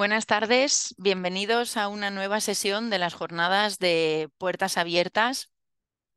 Buenas tardes, bienvenidos a una nueva sesión de las jornadas de Puertas Abiertas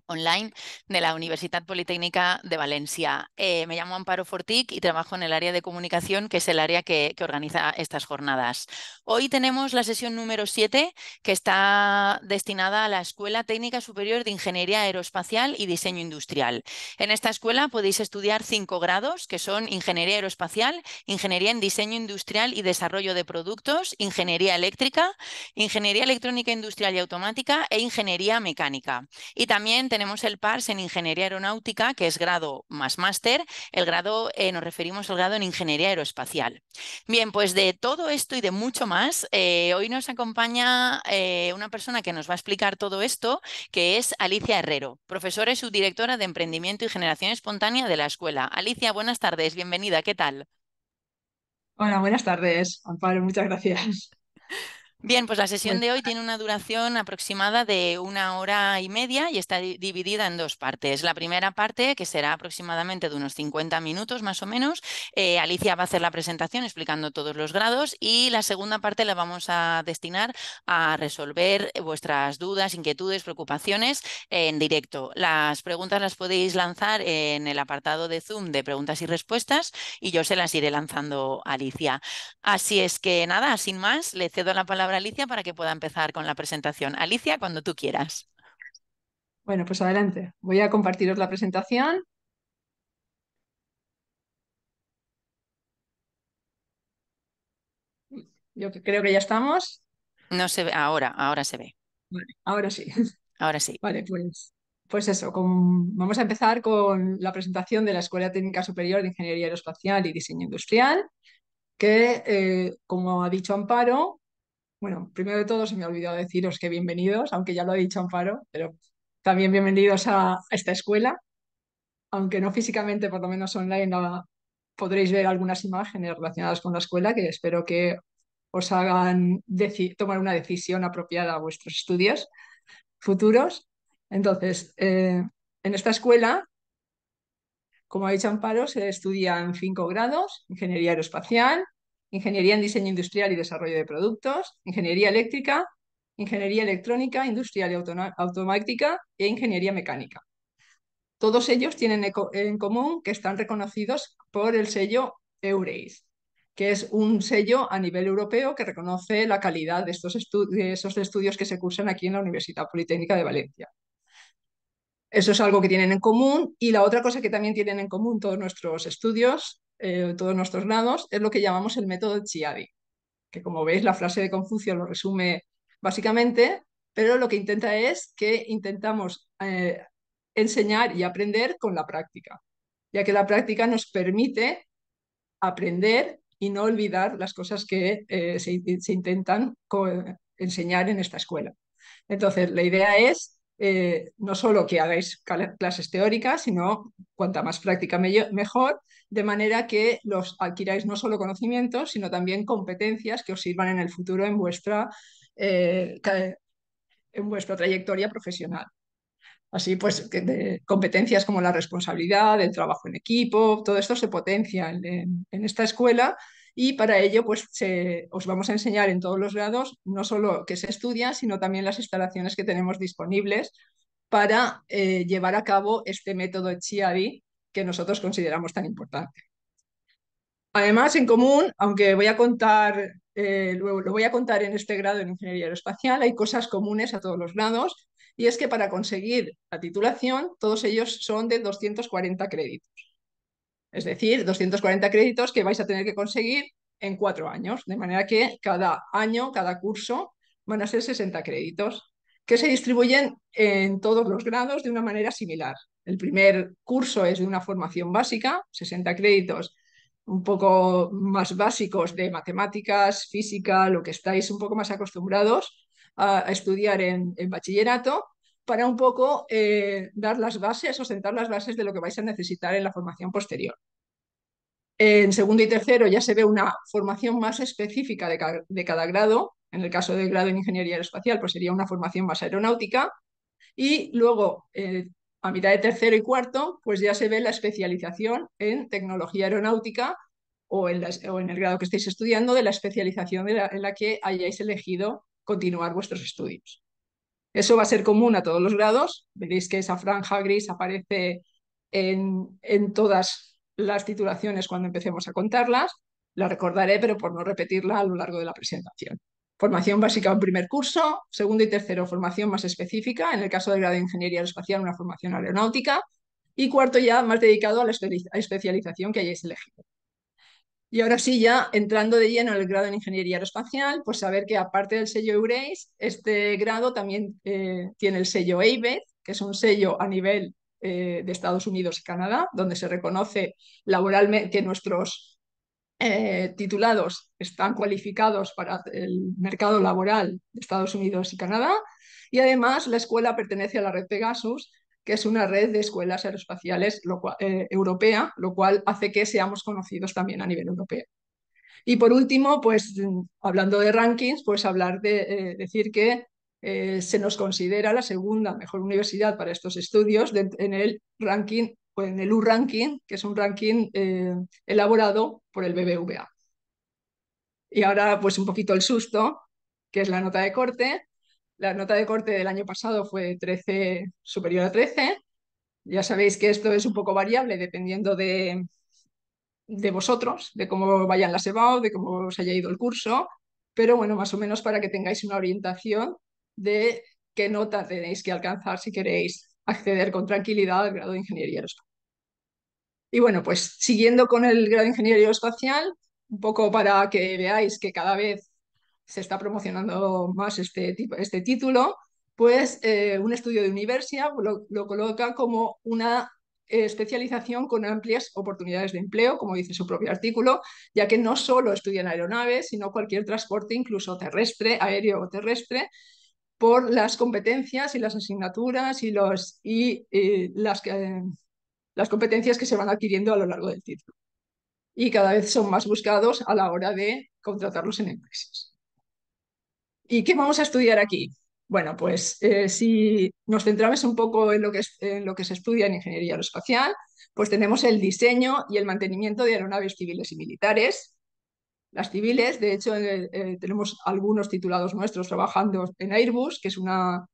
online de la Universidad Politécnica de Valencia. Eh, me llamo Amparo Fortic y trabajo en el área de comunicación, que es el área que, organiza estas jornadas. Hoy tenemos la sesión número 7, que está destinada a la Escuela Técnica Superior de Ingeniería Aeroespacial y Diseño Industrial. En esta escuela podéis estudiar cinco grados, que son Ingeniería Aeroespacial, Ingeniería en Diseño Industrial y Desarrollo de Productos, Ingeniería Eléctrica, Ingeniería Electrónica Industrial y Automática e Ingeniería Mecánica. Y también tenemos el PARS en Ingeniería Aeronáutica, que es grado más máster. El grado, eh, nos referimos al grado en Ingeniería Aeroespacial. Bien, pues de todo esto y de mucho más, eh, hoy nos acompaña eh, una persona que nos va a explicar todo esto, que es Alicia Herrero, profesora y subdirectora de Emprendimiento y Generación Espontánea de la escuela. Alicia, buenas tardes, bienvenida, ¿qué tal? Hola, buenas tardes, Amparo, muchas gracias. Bien, pues la sesión de hoy tiene una duración aproximada de una hora y media y está dividida en dos partes. La primera parte, que será aproximadamente de unos 50 minutos más o menos, eh, Alicia va a hacer la presentación explicando todos los grados y la segunda parte la vamos a destinar a resolver vuestras dudas, inquietudes, preocupaciones en directo. Las preguntas las podéis lanzar en el apartado de Zoom de preguntas y respuestas y yo se las iré lanzando a Alicia. Así es que nada, sin más, le cedo la palabra Alicia para que pueda empezar con la presentación. Alicia, cuando tú quieras. Bueno, pues adelante. Voy a compartiros la presentación. Yo creo que ya estamos. No se ve, ahora, ahora se ve. ahora sí. Ahora sí. Vale, pues, pues eso, vamos a empezar con la presentación de la Escuela Técnica Superior de Ingeniería Aeroespacial y Diseño Industrial, que, eh, como ha dicho Amparo, bueno, primero de todo se me ha olvidado deciros que bienvenidos, aunque ya lo ha dicho Amparo, pero también bienvenidos a esta escuela. Aunque no físicamente, por lo menos online, podréis ver algunas imágenes relacionadas con la escuela que espero que os hagan tomar una decisión apropiada a vuestros estudios futuros. Entonces, eh, en esta escuela, como ha dicho Amparo, se estudian cinco grados, ingeniería aeroespacial, Ingeniería en Diseño Industrial y Desarrollo de Productos, Ingeniería Eléctrica, Ingeniería Electrónica, Industrial y Automática e Ingeniería Mecánica. Todos ellos tienen en común que están reconocidos por el sello EUREIS, que es un sello a nivel europeo que reconoce la calidad de estos de esos estudios que se cursan aquí en la Universidad Politécnica de Valencia. Eso es algo que tienen en común. Y la otra cosa que también tienen en común todos nuestros estudios eh, todos nuestros lados, es lo que llamamos el método Chiadi, que como veis la frase de Confucio lo resume básicamente, pero lo que intenta es que intentamos eh, enseñar y aprender con la práctica, ya que la práctica nos permite aprender y no olvidar las cosas que eh, se, se, intentan enseñar en esta escuela. Entonces, la idea es eh, no solo que hagáis clases teóricas, sino cuanta más práctica mejor, de manera que los adquiráis no solo conocimientos, sino también competencias que os sirvan en el futuro en vuestra, eh, en vuestra trayectoria profesional. Así pues, competencias como la responsabilidad, el trabajo en equipo, todo esto se potencia en esta escuela y para ello, pues os vamos a enseñar en todos los grados no solo que se estudia, sino también las instalaciones que tenemos disponibles para eh, llevar a cabo este método Chiari que nosotros consideramos tan importante. Además, en común, aunque voy a contar, eh, lo voy a contar en este grado en Ingeniería Aeroespacial, hay cosas comunes a todos los grados, y es que para conseguir la titulación, todos ellos son de 240 créditos. Es decir, 240 créditos que vais a tener que conseguir en cuatro años, de manera que cada año, cada curso, van a ser 60 créditos que se distribuyen en todos los grados de una manera similar. El primer curso es de una formación básica, 60 créditos un poco más básicos de matemáticas, física, lo que estáis un poco más acostumbrados a estudiar en, en bachillerato, para un poco eh, dar las bases o sentar las bases de lo que vais a necesitar en la formación posterior. En segundo y tercero ya se ve una formación más específica de, cada grado. En el caso del grado en ingeniería aeroespacial, pues sería una formación más aeronáutica. Y luego, eh, a mitad de tercero y cuarto, pues ya se ve la especialización en tecnología aeronáutica o en, el grado que estéis estudiando de la especialización en la que hayáis elegido continuar vuestros estudios. Eso va a ser común a todos los grados. Veréis que esa franja gris aparece en, todas las titulaciones cuando empecemos a contarlas. La recordaré, pero por no repetirla a lo largo de la presentación. Formación básica un primer curso, segundo y tercero formación más específica, en el caso del grado de Ingeniería espacial, una formación aeronáutica, y cuarto ya más dedicado a la especialización que hayáis elegido. Y ahora sí, ya entrando de lleno en el grado en Ingeniería Aeroespacial, pues saber que aparte del sello EURACE, este grado también eh, tiene el sello EIBET, que es un sello a nivel eh, de Estados Unidos y Canadá, donde se reconoce laboralmente que nuestros eh, titulados están cualificados para el mercado laboral de Estados Unidos y Canadá. Y además la escuela pertenece a la red Pegasus, que es una red de escuelas aeroespaciales eh, europea, lo cual hace que seamos conocidos también a nivel europeo. Y por último, pues mm, hablando de rankings, pues hablar de eh, decir que eh, se nos considera la segunda mejor universidad para estos estudios en el ranking o pues, en el U-Ranking, que es un ranking elaborado por el BBVA. Y ahora, pues un poquito el susto, que es la nota de corte, la nota de corte del año pasado fue 13, superior a 13. Ya sabéis que esto es un poco variable dependiendo de, de vosotros, de cómo vayan las EBAU, de cómo os haya ido el curso, pero bueno, más o menos para que tengáis una orientación de qué nota tenéis que alcanzar si queréis acceder con tranquilidad al grado de ingeniería aeroespacial. Y bueno, pues siguiendo con el grado de ingeniería aeroespacial, un poco para que veáis que cada vez se está promocionando más este, tipo, este título, pues eh, un estudio de universidad lo, coloca como una especialización con amplias oportunidades de empleo, como dice su propio artículo, ya que no solo estudian aeronaves, sino cualquier transporte, incluso terrestre, aéreo o terrestre, por las competencias y las asignaturas y, los, eh, las, las competencias que se van adquiriendo a lo largo del título. Y cada vez son más buscados a la hora de contratarlos en empresas. ¿Y qué vamos a estudiar aquí? Bueno, pues eh, si nos centramos un poco en lo, que es, en lo que se estudia en ingeniería aeroespacial, pues tenemos el diseño y el mantenimiento de aeronaves civiles y militares. Las civiles, de hecho, eh, eh, tenemos algunos titulados nuestros trabajando en Airbus, que es una,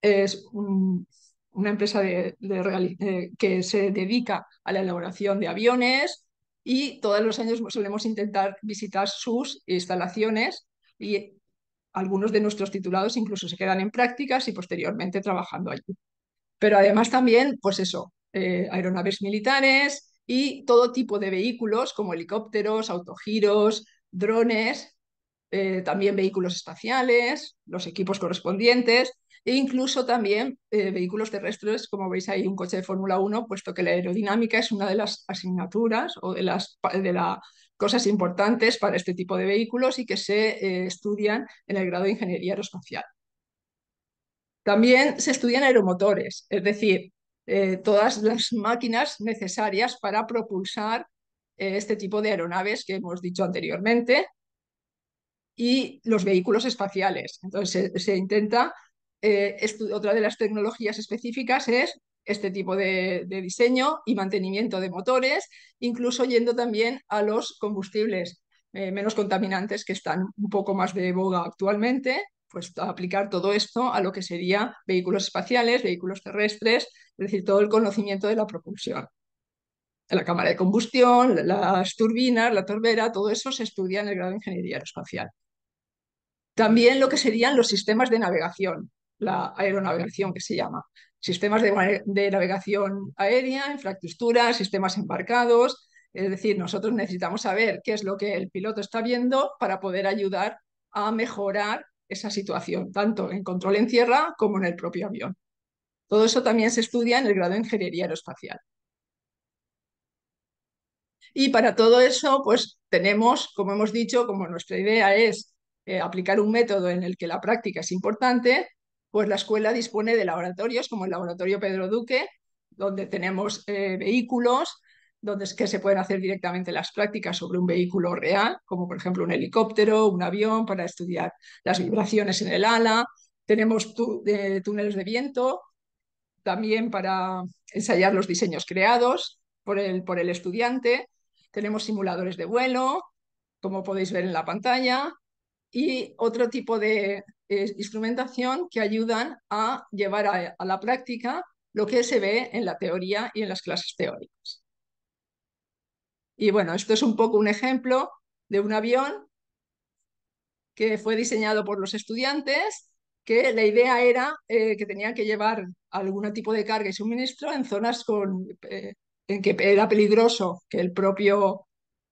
es una empresa de, que se dedica a la elaboración de aviones y todos los años solemos intentar visitar sus instalaciones y algunos de nuestros titulados incluso se quedan en prácticas y posteriormente trabajando allí. Pero además también, pues eso, eh, aeronaves militares y todo tipo de vehículos como helicópteros, autogiros, drones, eh, también vehículos espaciales, los equipos correspondientes e incluso también eh, vehículos terrestres, como veis ahí un coche de Fórmula 1, puesto que la aerodinámica es una de las asignaturas o de, las, de la cosas importantes para este tipo de vehículos y que se eh, estudian en el grado de ingeniería aeroespacial. También se estudian aeromotores, es decir, eh, todas las máquinas necesarias para propulsar eh, este tipo de aeronaves que hemos dicho anteriormente y los vehículos espaciales. Entonces se, intenta, otra de las tecnologías específicas es este tipo de, diseño y mantenimiento de motores, incluso yendo también a los combustibles eh, menos contaminantes que están un poco más de boga actualmente, pues a aplicar todo esto a lo que sería vehículos espaciales, vehículos terrestres, es decir, todo el conocimiento de la propulsión. La cámara de combustión, las turbinas, la torbera, todo eso se estudia en el grado de ingeniería aeroespacial. También lo que serían los sistemas de navegación, la aeronavegación que se llama. Sistemas de, navegación aérea, infraestructura, sistemas embarcados. Es decir, nosotros necesitamos saber qué es lo que el piloto está viendo para poder ayudar a mejorar esa situación, tanto en control en tierra como en el propio avión. Todo eso también se estudia en el grado de Ingeniería Aeroespacial. Y para todo eso, pues tenemos, como hemos dicho, como nuestra idea es eh, aplicar un método en el que la práctica es importante, pues la escuela dispone de laboratorios como el laboratorio Pedro Duque, donde tenemos eh, vehículos, donde es que se pueden hacer directamente las prácticas sobre un vehículo real, como por ejemplo un helicóptero, un avión, para estudiar las vibraciones en el ala. Tenemos eh, túneles de viento, también para ensayar los diseños creados por el, por el estudiante. Tenemos simuladores de vuelo, como podéis ver en la pantalla, y otro tipo de, instrumentación que ayudan a llevar a, la práctica lo que se ve en la teoría y en las clases teóricas. Y bueno, esto es un poco un ejemplo de un avión que fue diseñado por los estudiantes, que la idea era eh, que tenían que llevar algún tipo de carga y suministro en zonas con, eh, en que era peligroso que el propio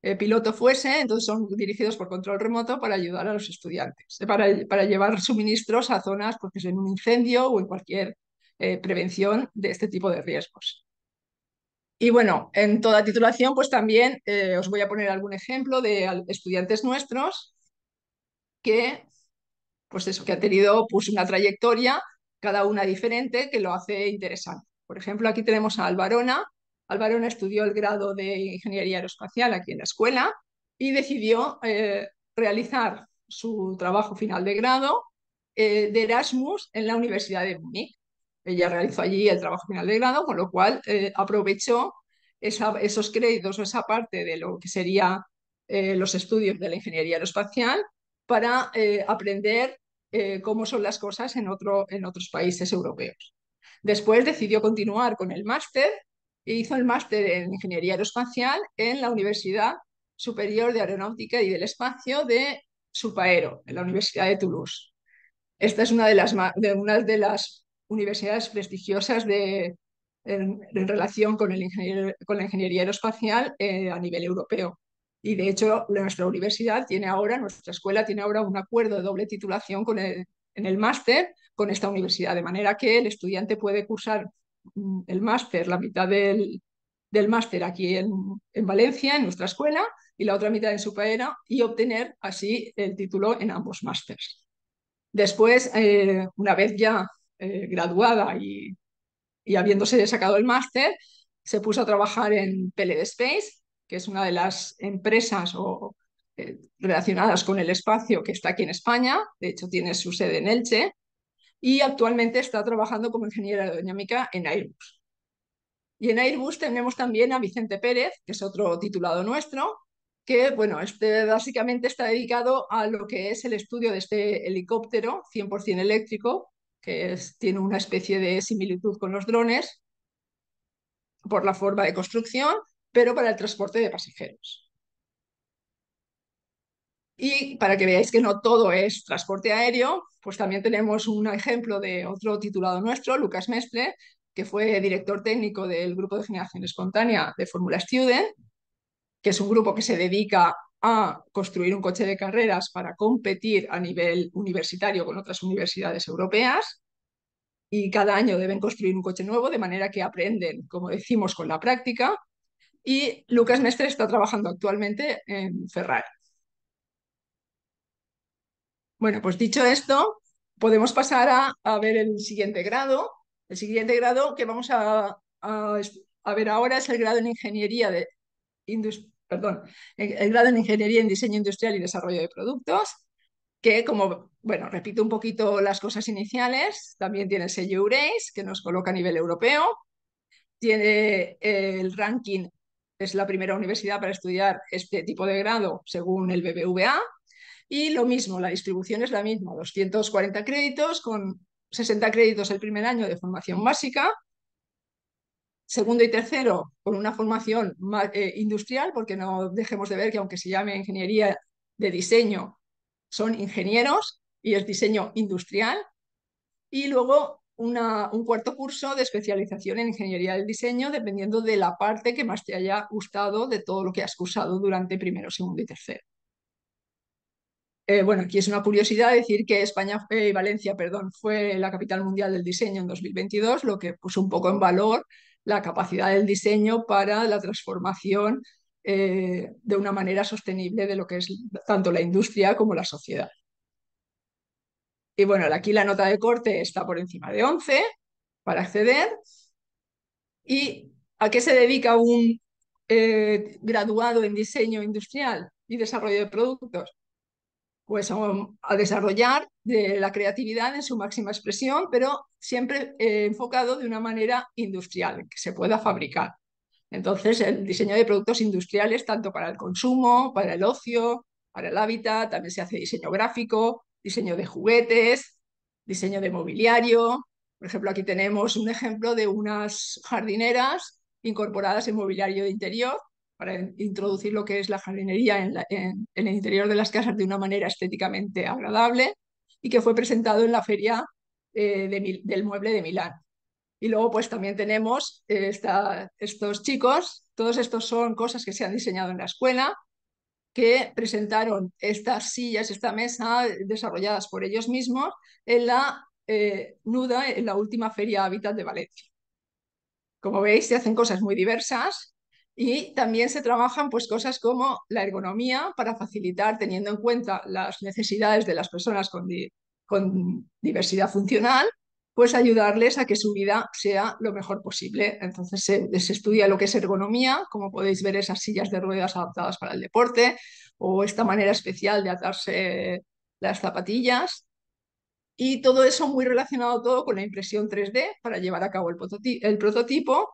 eh, piloto fuese, entonces son dirigidos por control remoto para ayudar a los estudiantes, eh, para, llevar suministros a zonas porque pues, es en un incendio o en cualquier eh, prevención de este tipo de riesgos. Y bueno, en toda titulación, pues también os voy a poner algún ejemplo de estudiantes nuestros que, pues eso, que ha tenido pues, una trayectoria, cada una diferente, que lo hace interesante. Por ejemplo, aquí tenemos a Alvarona, Alvarón estudió el grado de Ingeniería Aeroespacial aquí en la escuela y decidió eh, realizar su trabajo final de grado eh, de Erasmus en la Universidad de Múnich. Ella realizó allí el trabajo final de grado, con lo cual eh, aprovechó esos créditos o esa parte de lo que sería los estudios de la ingeniería aeroespacial para aprender cómo son las cosas en otros países europeos. Después decidió continuar con el máster hizo el máster en Ingeniería Aeroespacial en la Universidad Superior de Aeronáutica y del Espacio de Supaero, en la Universidad de Toulouse. Esta es una de las, de, unas de las universidades prestigiosas de, en, relación con, el con la ingeniería aeroespacial eh, a nivel europeo. Y de hecho, nuestra universidad tiene ahora, nuestra escuela tiene ahora un acuerdo de doble titulación con en el máster con esta universidad, de manera que el estudiante puede cursar Mm, el máster, la mitad del, máster aquí en, Valencia, en nuestra escuela, y la otra mitad en Supaera, y obtener así el título en ambos másters. Después, eh, una vez ya eh, graduada y, habiéndose sacado el máster, se puso a trabajar en Peled Space, que es una de las empresas o, eh, relacionadas con el espacio que está aquí en España. De hecho, tiene su sede en Elche y actualmente está trabajando como ingeniera aerodinámica en Airbus. Y en Airbus tenemos también a Vicente Pérez, que es otro titulado nuestro, que bueno, este básicamente está dedicado a lo que es el estudio de este helicóptero 100% eléctrico, que tiene una especie de similitud con los drones por la forma de construcción, pero para el transporte de pasajeros. Y para que veáis que no todo es transporte aéreo, pues también tenemos un ejemplo de otro titulado nuestro, Lucas Mestre, que fue director técnico del grupo de generación espontánea de Fórmula Student, que es un grupo que se dedica a construir un coche de carreras para competir a nivel universitario con otras universidades europeas. Y cada año deben construir un coche nuevo, de manera que aprenden, como decimos, con la práctica. Y Lucas Mestre está trabajando actualmente en Ferrari. Bueno, pues dicho esto, podemos pasar a, ver el siguiente grado. El siguiente grado que vamos a, a, ver ahora es el grado en ingeniería de perdón, el, grado en ingeniería en diseño industrial y desarrollo de productos, que como, bueno, repito un poquito las cosas iniciales, también tiene el sello que nos coloca a nivel europeo, tiene eh, el ranking, es la primera universidad para estudiar este tipo de grado según el BBVA, y lo mismo, la distribución es la misma, 240 créditos con 60 créditos el primer año de formación básica, segundo y tercero con una formación eh, industrial, porque no dejemos de ver que aunque se llame ingeniería de diseño, son ingenieros y es diseño industrial. Y luego un cuarto curso de especialización en ingeniería del diseño, dependiendo de la parte que más te haya gustado de todo lo que has cursado durante primero, segundo y tercero. Eh, bueno, aquí es una curiosidad decir que España, eh, y Valencia, perdón, fue la capital mundial del diseño en 2022, lo que puso un poco en valor la capacidad del diseño para la transformación eh, de una manera sostenible de lo que es tanto la industria como la sociedad. Y bueno, aquí la nota de corte está por encima de 11 para acceder. ¿Y a qué se dedica un graduado en diseño industrial y desarrollo de productos? pues a, desarrollar eh, la creatividad en su máxima expresión, pero siempre eh, enfocado de una manera industrial, que se pueda fabricar. Entonces, el diseño de productos industriales, tanto para el consumo, para el ocio, para el hábitat, también se hace diseño gráfico, diseño de juguetes, diseño de mobiliario. Por ejemplo, aquí tenemos un ejemplo de unas jardineras incorporadas en mobiliario de interior para introducir lo que es la jardinería en, el interior de las casas de una manera estéticamente agradable y que fue presentado en la feria eh, del mueble de Milán. Y luego pues también tenemos eh, estos chicos, todos estos son cosas que se han diseñado en la escuela, que presentaron estas sillas, esta mesa desarrolladas por ellos mismos en la eh, Nuda, en la última feria Hábitat de Valencia. Como veis, se hacen cosas muy diversas y también se trabajan pues, cosas como la ergonomía para facilitar, teniendo en cuenta las necesidades de las personas con, diversidad funcional, pues ayudarles a que su vida sea lo mejor posible. Entonces se, estudia lo que es ergonomía, como podéis ver esas sillas de ruedas adaptadas para el deporte o esta manera especial de atarse las zapatillas. Y todo eso muy relacionado todo con la impresión 3D para llevar a cabo el prototipo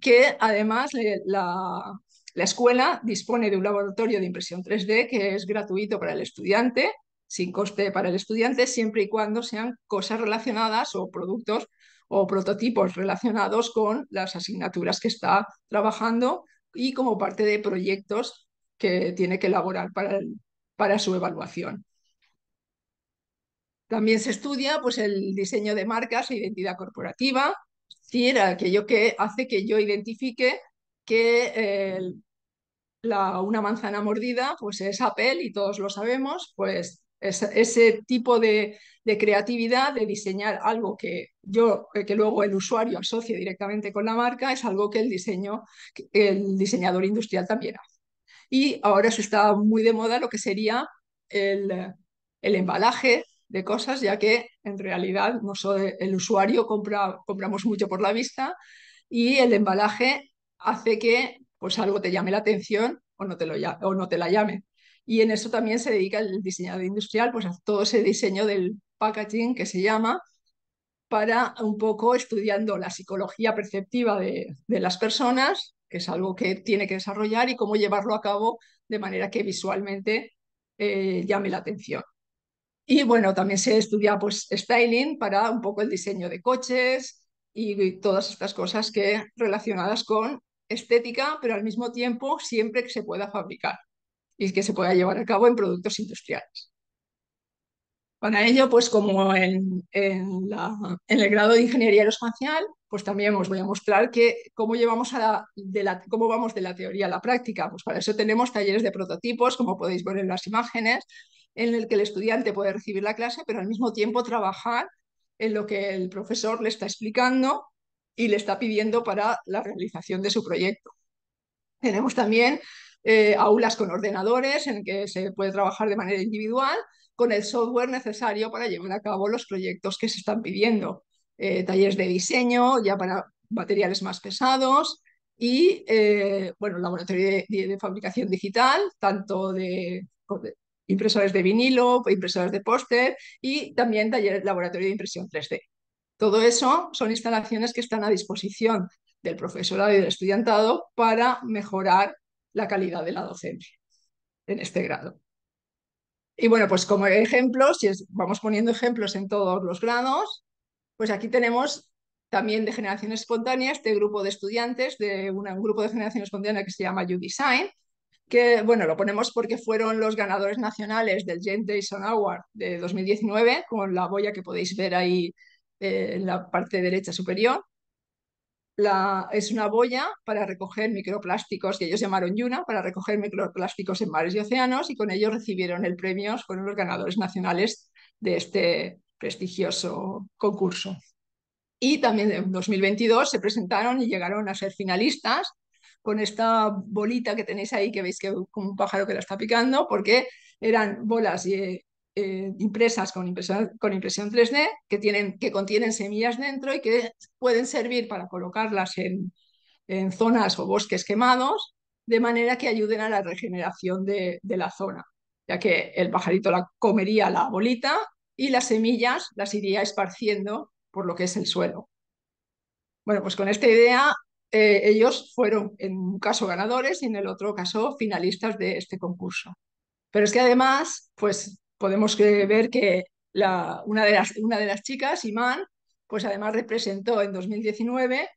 que además eh, la, escuela dispone de un laboratorio de impresión 3D que es gratuito para el estudiante, sin coste para el estudiante, siempre y cuando sean cosas relacionadas o productos o prototipos relacionados con las asignaturas que está trabajando y como parte de proyectos que tiene que elaborar para, para su evaluación. También se estudia pues, el diseño de marcas e identidad corporativa, es decir, aquello que hace que yo identifique que eh, la, una manzana mordida pues es Apple y todos lo sabemos, pues ese tipo de, de, creatividad de diseñar algo que yo, eh, que luego el usuario asocie directamente con la marca, es algo que el diseño, el diseñador industrial también hace. Y ahora se está muy de moda lo que sería el, el embalaje de cosas, ya que en realidad no el usuario compra, compramos mucho por la vista y el embalaje hace que pues algo te llame la atención o no te, o no te la llame. Y en eso también se dedica el diseñador industrial, pues a todo ese diseño del packaging que se llama, para un poco estudiando la psicología perceptiva de, las personas, que es algo que tiene que desarrollar y cómo llevarlo a cabo de manera que visualmente eh, llame la atención. Y bueno, también se estudia pues styling para un poco el diseño de coches y, todas estas cosas que relacionadas con estética, pero al mismo tiempo siempre que se pueda fabricar y que se pueda llevar a cabo en productos industriales. Para ello, pues como en, en el grado de Ingeniería Aeroespacial, pues también os voy a mostrar que cómo, llevamos a de la, cómo vamos de la teoría a la práctica. Pues para eso tenemos talleres de prototipos, como podéis ver en las imágenes, en el que el estudiante puede recibir la clase, pero al mismo tiempo trabajar en lo que el profesor le está explicando y le está pidiendo para la realización de su proyecto. Tenemos también eh, aulas con ordenadores en que se puede trabajar de manera individual con el software necesario para llevar a cabo los proyectos que se están pidiendo. Eh, talleres de diseño ya para materiales más pesados y, eh, bueno, laboratorio de, fabricación digital, tanto de, impresoras impresores de vinilo, impresores de póster y también taller, laboratorio de impresión 3D. Todo eso son instalaciones que están a disposición del profesorado y del estudiantado para mejorar la calidad de la docencia en este grado. Y bueno, pues como ejemplos, si vamos poniendo ejemplos en todos los grados, pues aquí tenemos también de generación espontánea este grupo de estudiantes de un grupo de generación espontánea que se llama U-Design, que bueno, lo ponemos porque fueron los ganadores nacionales del Jane Dyson Award de 2019, con la boya que podéis ver ahí eh, en la parte derecha superior. La, es una boya para recoger microplásticos, que ellos llamaron Yuna, para recoger microplásticos en mares y océanos, y con ello recibieron el premio, fueron los ganadores nacionales de este, prestigioso concurso. Y también en 2022 se presentaron y llegaron a ser finalistas con esta bolita que tenéis ahí, que veis que como un pájaro que la está picando, porque eran bolas eh, eh, impresas con impresión, con impresión 3D que, tienen, que contienen semillas dentro y que pueden servir para colocarlas en, zonas o bosques quemados, de manera que ayuden a la regeneración de, de la zona, ya que el pajarito la comería la bolita y las semillas las iría esparciendo por lo que es el suelo. Bueno, pues con esta idea eh, ellos fueron en un caso ganadores y en el otro caso finalistas de este concurso. Pero es que además, pues podemos ver que la, una, de las, una de las chicas, Iman, pues además representó en 2019,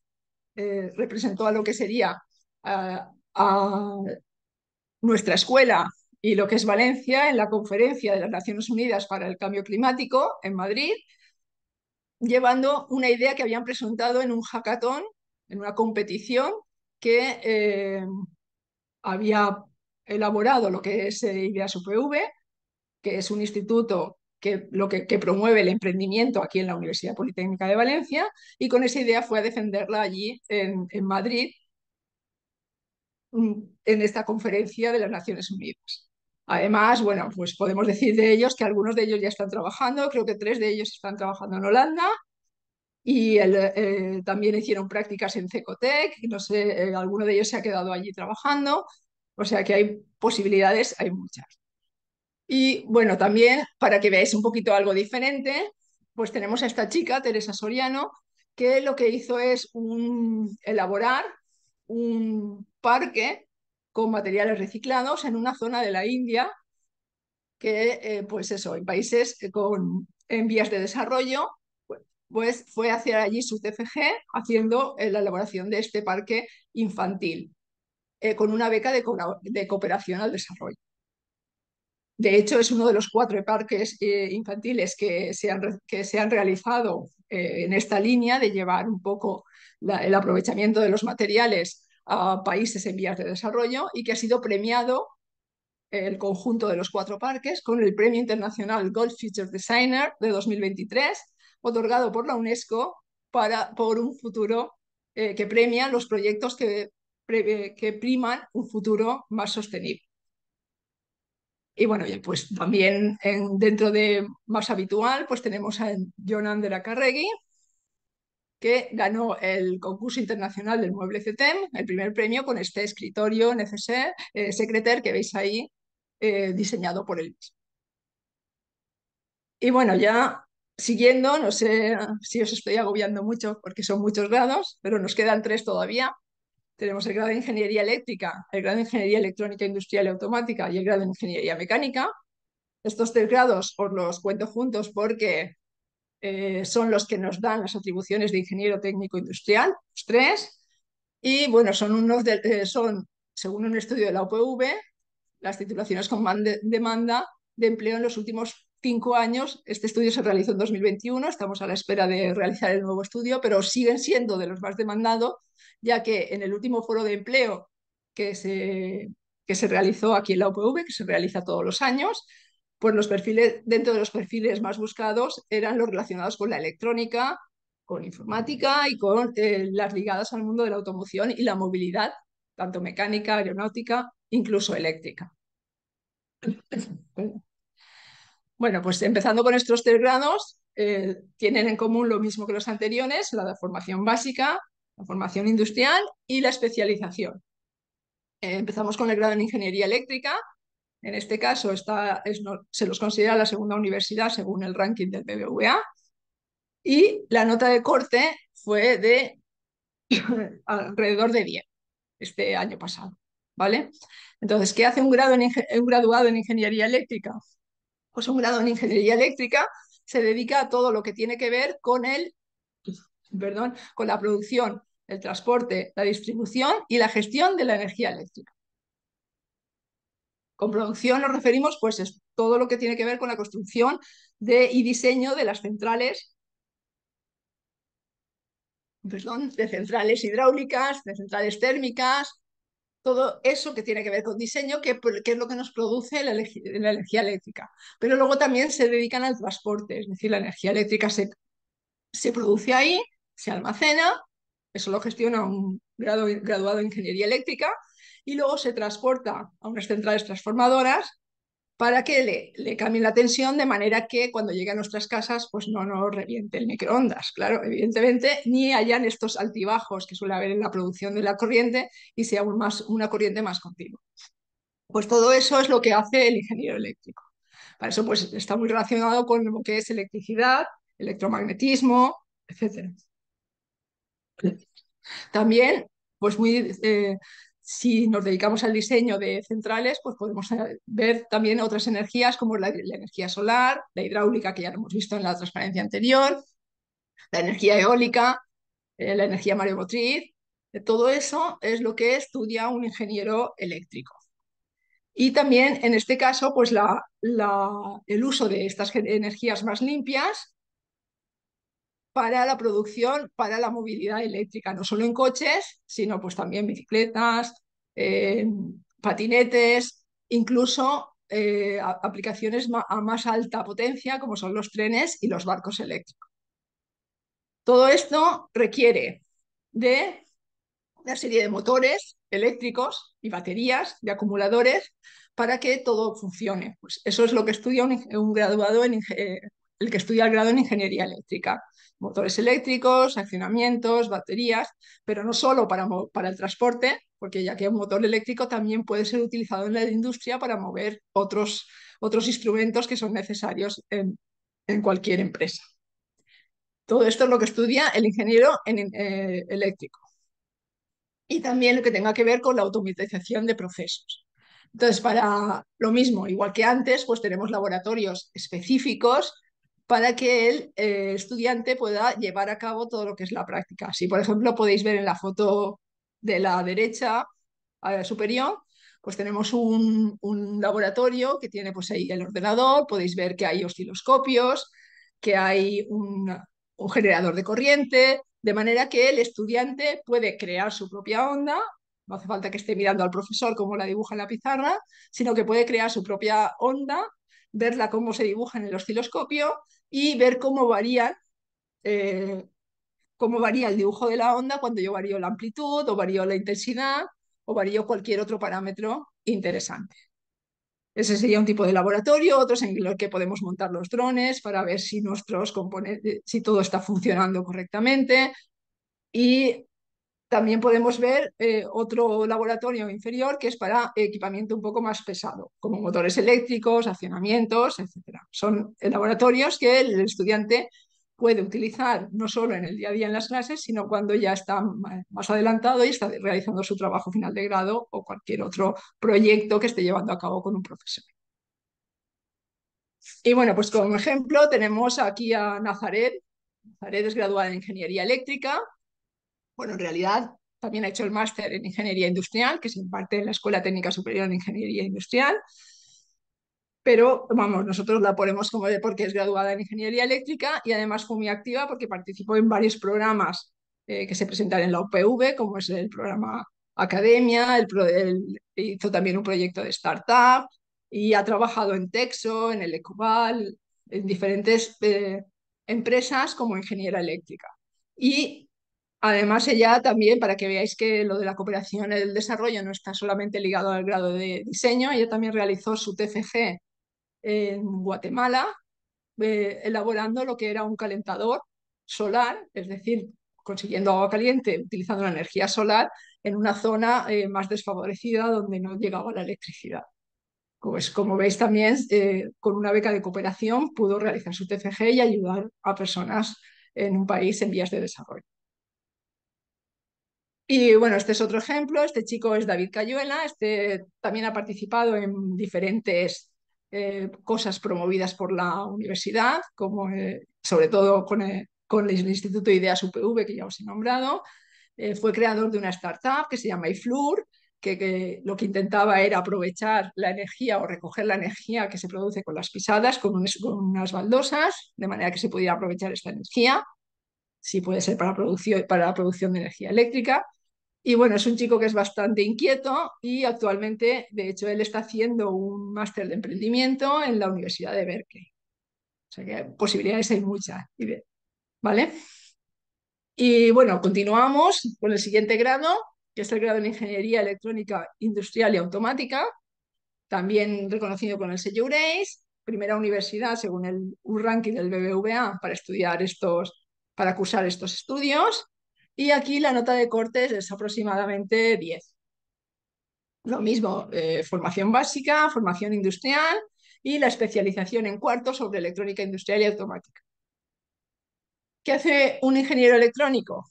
eh, representó a lo que sería a, a nuestra escuela y lo que es Valencia en la conferencia de las Naciones Unidas para el Cambio Climático en Madrid, llevando una idea que habían presentado en un hackathon, en una competición que eh, había elaborado lo que es eh, Ideas UPV, que es un instituto que, lo que, promueve el emprendimiento aquí en la Universidad Politécnica de Valencia, y con esa idea fue a defenderla allí en Madrid, mm, en esta conferencia de las Naciones Unidas. Además, bueno, pues podemos decir de ellos que algunos de ellos ya están trabajando, creo que tres de ellos están trabajando en Holanda y eh, también hicieron prácticas en Cecotec, no sé, eh, alguno de ellos se ha quedado allí trabajando, o sea que hay posibilidades, hay muchas. Y bueno, también para que veáis un poquito algo diferente, pues tenemos a esta chica, Teresa Soriano, que lo que hizo es elaborar un parque con materiales reciclados en una zona de la India que, eh, pues eso, en países eh, con, en vías de desarrollo, pues, pues fue hacia allí su CFG haciendo eh, la elaboración de este parque infantil con una beca de, cooperación al desarrollo. De hecho, es uno de los cuatro parques infantiles que se han, que se han realizado en esta línea de llevar un poco el aprovechamiento de los materiales países en vías de desarrollo y que ha sido premiado el conjunto de los cuatro parques con el Premio Internacional Gold Future Designer de 2023, otorgado por la UNESCO para, por un futuro eh, que premia los proyectos que, eh, que priman un futuro más sostenible. Y bueno, pues también dentro de más habitual, pues tenemos a John Carregui, que ganó el concurso internacional del mueble CETEM, el primer premio con este escritorio neceser, eh, secreter que veis ahí, eh, diseñado por él Y bueno, ya siguiendo, no sé si os estoy agobiando mucho porque son muchos grados, pero nos quedan tres todavía. Tenemos el grado de Ingeniería Eléctrica, el grado de Ingeniería Electrónica Industrial y Automática y el grado de Ingeniería Mecánica. Estos tres grados os los cuento juntos porque eh, son los que nos dan las atribuciones de ingeniero técnico industrial, los tres, y bueno, son unos eh, son, según un estudio de la UPV, las titulaciones con demanda de empleo en los últimos cinco años. Este estudio se realizó en 2021, estamos a la espera de realizar el nuevo estudio, pero siguen siendo de los más demandados, ya que en el último foro de empleo que se, que se realizó aquí en la UPV, que se realiza todos los años, pues los perfiles, dentro de los perfiles más buscados eran los relacionados con la electrónica, con informática y con eh, las ligadas al mundo de la automoción y la movilidad, tanto mecánica, aeronáutica, incluso eléctrica. Bueno, pues empezando con estos tres grados, eh, tienen en común lo mismo que los anteriores, la formación básica, la formación industrial y la especialización. Eh, empezamos con el grado en ingeniería eléctrica, en este caso se los considera la segunda universidad según el ranking del BBVA. Y la nota de corte fue de alrededor de 10 este año pasado. ¿vale? Entonces, ¿qué hace un, graduado en ingeniería eléctrica? Pues un grado en ingeniería eléctrica se dedica a todo lo que tiene que ver con el, con la producción, el transporte, la distribución y la gestión de la energía eléctrica. Con producción nos referimos pues es todo lo que tiene que ver con la construcción y diseño de las centrales perdón, de centrales hidráulicas, de centrales térmicas, todo eso que tiene que ver con diseño, que, es lo que nos produce la, la, energía eléctrica. Pero luego también se dedican al transporte, es decir, la energía eléctrica se, se produce ahí, se almacena, eso lo gestiona un grado, graduado en ingeniería eléctrica, y luego se transporta a unas centrales transformadoras para que le, le cambien la tensión de manera que cuando llegue a nuestras casas pues no nos reviente el microondas, claro, evidentemente, ni hayan estos altibajos que suele haber en la producción de la corriente y sea más, una corriente más continua. Pues todo eso es lo que hace el ingeniero eléctrico. Para eso pues está muy relacionado con lo que es electricidad, electromagnetismo, etcétera. También, pues muy eh, si nos dedicamos al diseño de centrales, pues podemos eh, ver también otras energías como la, energía solar, la hidráulica, que ya lo hemos visto en la transparencia anterior, la energía eólica, eh, la energía mareomotriz. Eh, todo eso es lo que estudia un ingeniero eléctrico. Y también, en este caso, pues el uso de estas energías más limpias para la producción, para la movilidad eléctrica, no solo en coches, sino pues también bicicletas, patinetes, incluso eh, aplicaciones a más alta potencia, como son los trenes y los barcos eléctricos. Todo esto requiere de una serie de motores eléctricos y baterías de acumuladores para que todo funcione. Pues eso es lo que estudia un, graduado en, ingeniería. Eh, el que estudia el grado en ingeniería eléctrica. Motores eléctricos, accionamientos, baterías, pero no solo para, el transporte, porque ya que un motor eléctrico también puede ser utilizado en la industria para mover otros, otros instrumentos que son necesarios en, cualquier empresa. Todo esto es lo que estudia el ingeniero en, eh, eléctrico. Y también lo que tenga que ver con la automatización de procesos. Entonces, para lo mismo, igual que antes, pues tenemos laboratorios específicos para que el eh, estudiante pueda llevar a cabo todo lo que es la práctica. Si, por ejemplo, podéis ver en la foto de la derecha la eh, superior, pues tenemos un, laboratorio que tiene pues ahí el ordenador, podéis ver que hay osciloscopios, que hay un, un generador de corriente, de manera que el estudiante puede crear su propia onda no hace falta que esté mirando al profesor cómo la dibuja en la pizarra, sino que puede crear su propia onda, verla cómo se dibuja en el osciloscopio y ver cómo varía, eh, cómo varía el dibujo de la onda cuando yo varío la amplitud o varío la intensidad o varío cualquier otro parámetro interesante. Ese sería un tipo de laboratorio, otros en los que podemos montar los drones para ver si, nuestros componentes, si todo está funcionando correctamente. Y también podemos ver eh, otro laboratorio inferior que es para equipamiento un poco más pesado, como motores eléctricos, accionamientos, etc. Son laboratorios que el estudiante puede utilizar no solo en el día a día en las clases, sino cuando ya está más adelantado y está realizando su trabajo final de grado o cualquier otro proyecto que esté llevando a cabo con un profesor. Y bueno, pues como ejemplo tenemos aquí a Nazaret. Nazaret es graduada en Ingeniería Eléctrica, bueno, en realidad también ha hecho el máster en Ingeniería Industrial, que se imparte en la Escuela Técnica Superior de Ingeniería Industrial. Pero, vamos, nosotros la ponemos como de porque es graduada en Ingeniería Eléctrica y además fue muy activa porque participó en varios programas eh, que se presentan en la OPV, como es el programa Academia, el, hizo también un proyecto de startup y ha trabajado en Texo, en el Ecoval, en diferentes eh, empresas como ingeniera eléctrica. Y Además, ella también, para que veáis que lo de la cooperación y el desarrollo no está solamente ligado al grado de diseño, ella también realizó su TFG en Guatemala, eh, elaborando lo que era un calentador solar, es decir, consiguiendo agua caliente utilizando la energía solar en una zona eh, más desfavorecida donde no llegaba la electricidad. Pues como veis también, eh, con una beca de cooperación pudo realizar su TFG y ayudar a personas en un país en vías de desarrollo. Y bueno, este es otro ejemplo. Este chico es David Cayuela. Este también ha participado en diferentes eh, cosas promovidas por la universidad, como eh, sobre todo eh, con, el Instituto de Ideas UPV, que ya os he nombrado. fue creador de una startup que se llama iFlur, que, lo que intentaba era aprovechar la energía o recoger la energía que se produce con las pisadas, con, con unas baldosas, de manera que se pudiera aprovechar esta energía si puede ser para, producción, para la producción de energía eléctrica. Y bueno, es un chico que es bastante inquieto y actualmente, de hecho, él está haciendo un máster de emprendimiento en la Universidad de Berkeley. O sea que posibilidades hay muchas. ¿Vale? Y bueno, continuamos con el siguiente grado, que es el grado en Ingeniería Electrónica Industrial y Automática, también reconocido con el sello UREIS, primera universidad según el, un ranking del BBVA para estudiar estos, para cursar estos estudios. Y aquí la nota de cortes es aproximadamente 10. Lo mismo, eh, formación básica, formación industrial y la especialización en cuarto sobre electrónica industrial y automática. ¿Qué hace un ingeniero electrónico?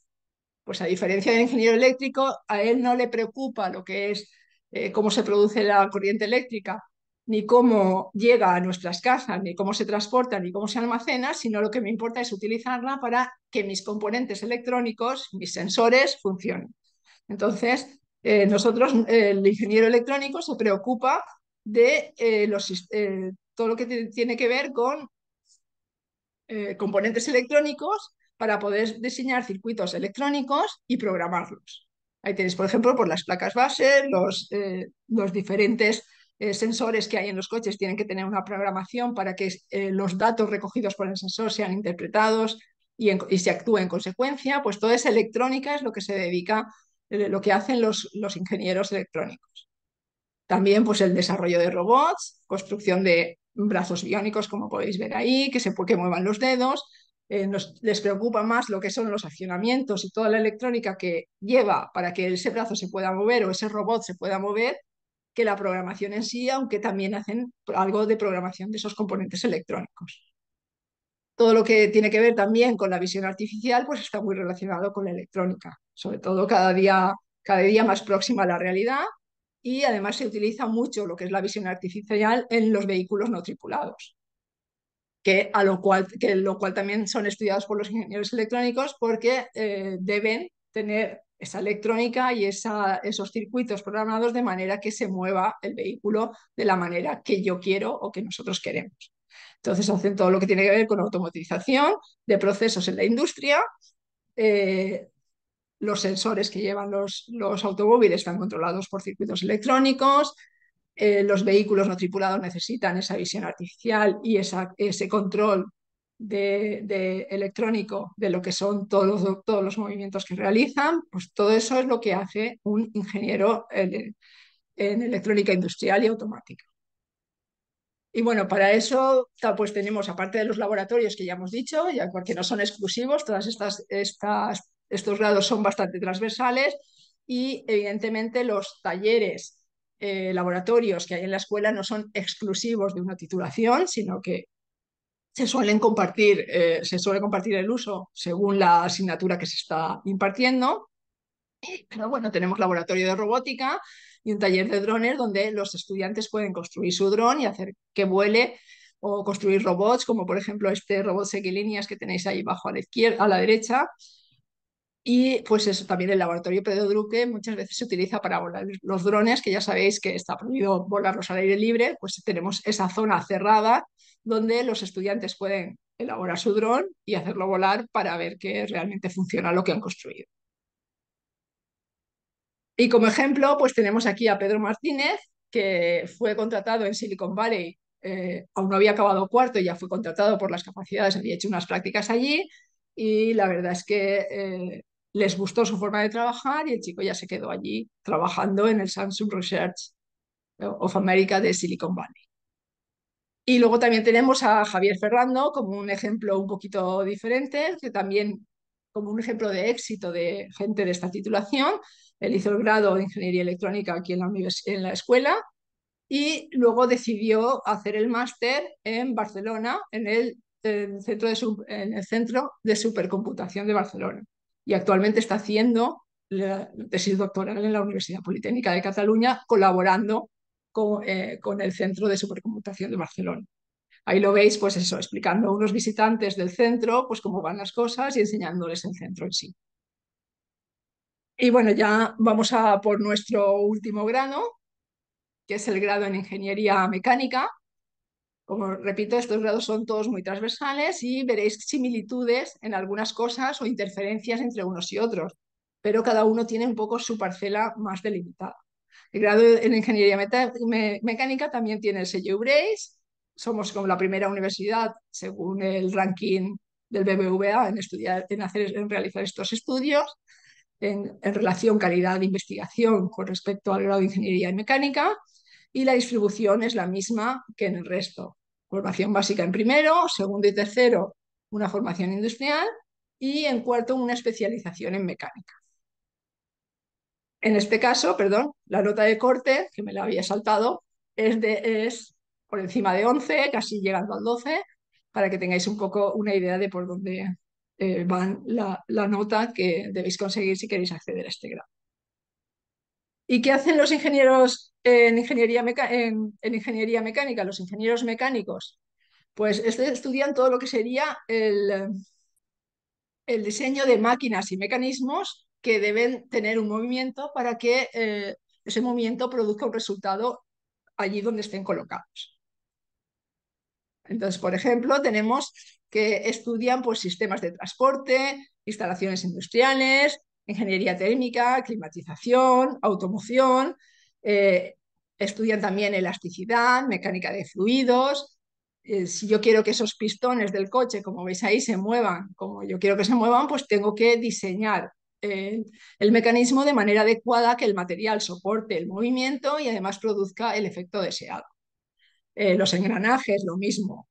Pues a diferencia del ingeniero eléctrico, a él no le preocupa lo que es eh, cómo se produce la corriente eléctrica, ni cómo llega a nuestras casas, ni cómo se transporta, ni cómo se almacena, sino lo que me importa es utilizarla para que mis componentes electrónicos, mis sensores, funcionen. Entonces, eh, nosotros, el ingeniero electrónico se preocupa de eh, eh, todo lo que tiene que ver con componentes electrónicos para poder diseñar circuitos electrónicos y programarlos. Ahí tenéis, por ejemplo, por pues las placas base, los, los diferentes eh, sensores que hay en los coches tienen que tener una programación para que eh, los datos recogidos por el sensor sean interpretados y, se actúe en consecuencia, pues toda esa electrónica es lo que se dedica, eh, lo que hacen los, los, ingenieros electrónicos. También pues el desarrollo de robots, construcción de brazos biónicos, como podéis ver ahí, que se qué muevan los dedos. les preocupa más lo que son los accionamientos y toda la electrónica que lleva para que ese brazo se pueda mover o ese robot se pueda mover la programación en sí, aunque también hacen algo de programación de esos componentes electrónicos. Todo lo que tiene que ver también con la visión artificial, pues está muy relacionado con la electrónica, sobre todo cada día, cada día más próxima a la realidad y además se utiliza mucho lo que es la visión artificial en los vehículos no tripulados, que, a lo, cual, que lo cual también son estudiados por los ingenieros electrónicos porque eh, deben tener esa electrónica y esos circuitos programados de manera que se mueva el vehículo de la manera que yo quiero o que nosotros queremos. Entonces hacen todo lo que tiene que ver con automatización de procesos en la industria. Eh, los sensores que llevan los, automóviles están controlados por circuitos electrónicos. Eh, los vehículos no tripulados necesitan esa visión artificial y ese control de, electrónico de lo que son todos los, todos los movimientos que realizan, pues todo eso es lo que hace un ingeniero eh, en, electrónica industrial y automática. Y bueno, para eso pues tenemos, aparte de los laboratorios que ya hemos dicho, ya porque no son exclusivos, todos estas, estas estos grados son bastante transversales y evidentemente los talleres, eh, laboratorios que hay en la escuela no son exclusivos de una titulación, sino que se suelen compartir, eh, se suele compartir el uso según la asignatura que se está impartiendo. Pero bueno, tenemos laboratorio de robótica y un taller de drones donde los estudiantes pueden construir su dron y hacer que vuele o construir robots, como por ejemplo este robot sequilinias que tenéis ahí abajo a la izquierda, a la derecha, y pues eso también el laboratorio Pedro Druque muchas veces se utiliza para volar los drones, que ya sabéis que está prohibido volarlos al aire libre, pues tenemos esa zona cerrada donde los estudiantes pueden elaborar su dron y hacerlo volar para ver que realmente funciona lo que han construido. Y como ejemplo, pues tenemos aquí a Pedro Martínez, que fue contratado en Silicon Valley, eh, aún no había acabado cuarto, ya fue contratado por las capacidades, había hecho unas prácticas allí, y la verdad es que eh, les gustó su forma de trabajar y el chico ya se quedó allí trabajando en el Samsung Research of America de Silicon Valley. Y luego también tenemos a Javier Ferrando como un ejemplo un poquito diferente, que también como un ejemplo de éxito de gente de esta titulación. Él hizo el grado de Ingeniería Electrónica aquí en la, en la escuela y luego decidió hacer el máster en Barcelona, centro de, en el Centro de Supercomputación de Barcelona y actualmente está haciendo la tesis doctoral en la Universidad Politécnica de Cataluña, colaborando eh, con, el Centro de Supercomputación de Barcelona. Ahí lo veis, pues eso, explicando a unos visitantes del centro, pues cómo van las cosas y enseñándoles el centro en sí. Y bueno, ya vamos a por nuestro último grano, que es el grado en Ingeniería Mecánica, como repito, estos grados son todos muy transversales y veréis similitudes en algunas cosas o interferencias entre unos y otros, pero cada uno tiene un poco su parcela más delimitada. El grado en ingeniería mecánica también tiene el sello Brace. Somos como la primera universidad, según el ranking del BBVA, en, estudiar, en, hacer, en realizar estos estudios en, en relación calidad de investigación con respecto al grado de ingeniería y mecánica. Y la distribución es la misma que en el resto. Formación básica en primero, segundo y tercero, una formación industrial y en cuarto, una especialización en mecánica. En este caso, perdón, la nota de corte, que me la había saltado, es, de, es por encima de 11, casi llegando al 12, para que tengáis un poco una idea de por dónde eh, van la nota que debéis conseguir si queréis acceder a este grado. ¿Y qué hacen los ingenieros en ingeniería, mecánica, los ingenieros mecánicos? Pues este, estudian todo lo que sería el, diseño de máquinas y mecanismos que deben tener un movimiento para que eh, ese movimiento produzca un resultado allí donde estén colocados. Entonces, por ejemplo, tenemos que estudian pues, sistemas de transporte, instalaciones industriales, ingeniería térmica, climatización, automoción, eh, estudian también elasticidad, mecánica de fluidos. Eh, si yo quiero que esos pistones del coche, como veis ahí, se muevan como yo quiero que se muevan, pues tengo que diseñar eh, el mecanismo de manera adecuada que el material soporte el movimiento y además produzca el efecto deseado. los engranajes, lo mismo.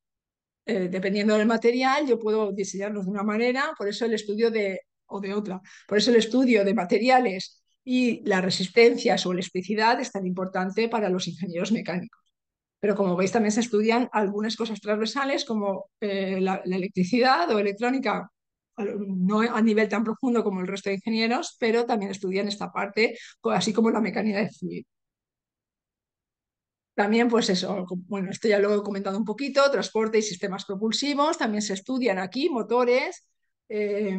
dependiendo del material, yo puedo diseñarlos de una manera, por eso el estudio de o de otra. Por eso el estudio de materiales y resistencia resistencia o elasticidad es tan importante para los ingenieros mecánicos. Pero como veis, también se estudian algunas cosas transversales como eh, la, electricidad o electrónica no a nivel tan profundo como el resto de ingenieros, pero también estudian esta parte, pues, así como la mecánica de fluido. También, pues eso, bueno, esto ya lo he comentado un poquito, transporte y sistemas propulsivos, también se estudian aquí motores, eh,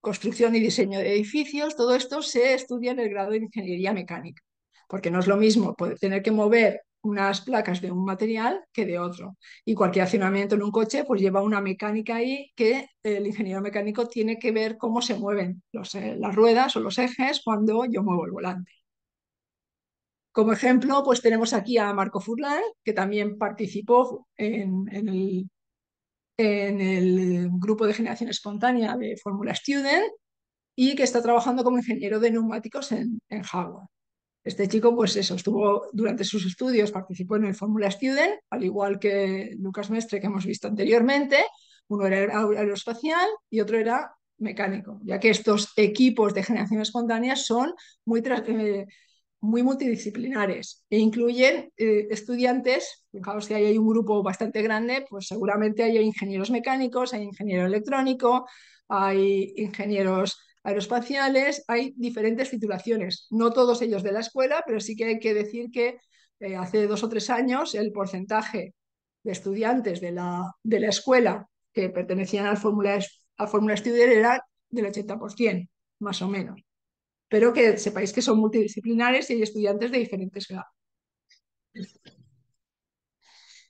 construcción y diseño de edificios, todo esto se estudia en el grado de ingeniería mecánica, porque no es lo mismo poder tener que mover unas placas de un material que de otro. Y cualquier accionamiento en un coche pues lleva una mecánica ahí que el ingeniero mecánico tiene que ver cómo se mueven eh, las ruedas o los ejes cuando yo muevo el volante. Como ejemplo, pues tenemos aquí a Marco Furlan, que también participó en el en el eh, grupo de generación espontánea de Fórmula Student y que está trabajando como ingeniero de neumáticos en, en Este chico, pues eso, estuvo durante sus estudios, participó en el Fórmula Student, al igual que Lucas Mestre, que hemos visto anteriormente. Uno era aeroespacial y otro era mecánico, ya que estos equipos de generación espontánea son muy eh, muy multidisciplinares e incluyen eh, estudiantes, fijaos que hay un grupo bastante grande, pues seguramente hay ingenieros mecánicos, hay ingeniero electrónico, hay ingenieros aeroespaciales, hay diferentes titulaciones, no todos ellos de la escuela, pero sí que hay que decir que eh, hace dos o tres años el porcentaje de estudiantes de la, de la escuela que pertenecían al fórmula, a fórmula era del 80%, más o menos pero que sepáis que son multidisciplinares y hay estudiantes de diferentes grados.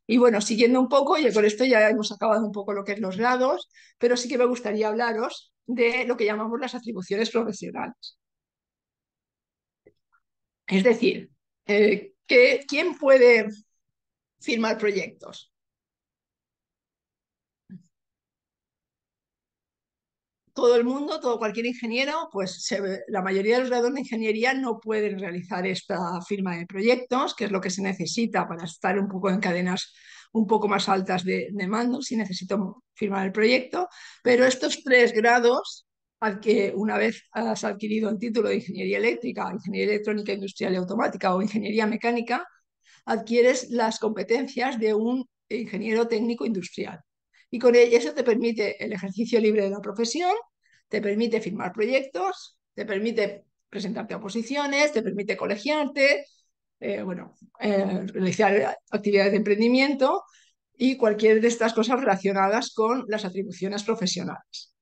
Y bueno, siguiendo un poco, y con esto ya hemos acabado un poco lo que es los grados, pero sí que me gustaría hablaros de lo que llamamos las atribuciones profesionales. Es decir, eh, que, ¿quién puede firmar proyectos? todo el mundo, todo cualquier ingeniero, pues la mayoría de los grados de ingeniería no pueden realizar esta firma de proyectos, que es lo que se necesita para estar un poco en cadenas un poco más altas de, mando, si necesito firmar el proyecto, pero estos tres grados que una vez has adquirido el título de ingeniería eléctrica, ingeniería electrónica industrial y automática o ingeniería mecánica, adquieres las competencias de un ingeniero técnico industrial. Y con ello, eso te permite el ejercicio libre de la profesión, te permite firmar proyectos, te permite presentarte a oposiciones, te permite colegiarte, eh, bueno, eh, realizar actividades de emprendimiento y cualquier de estas cosas relacionadas con las atribuciones profesionales.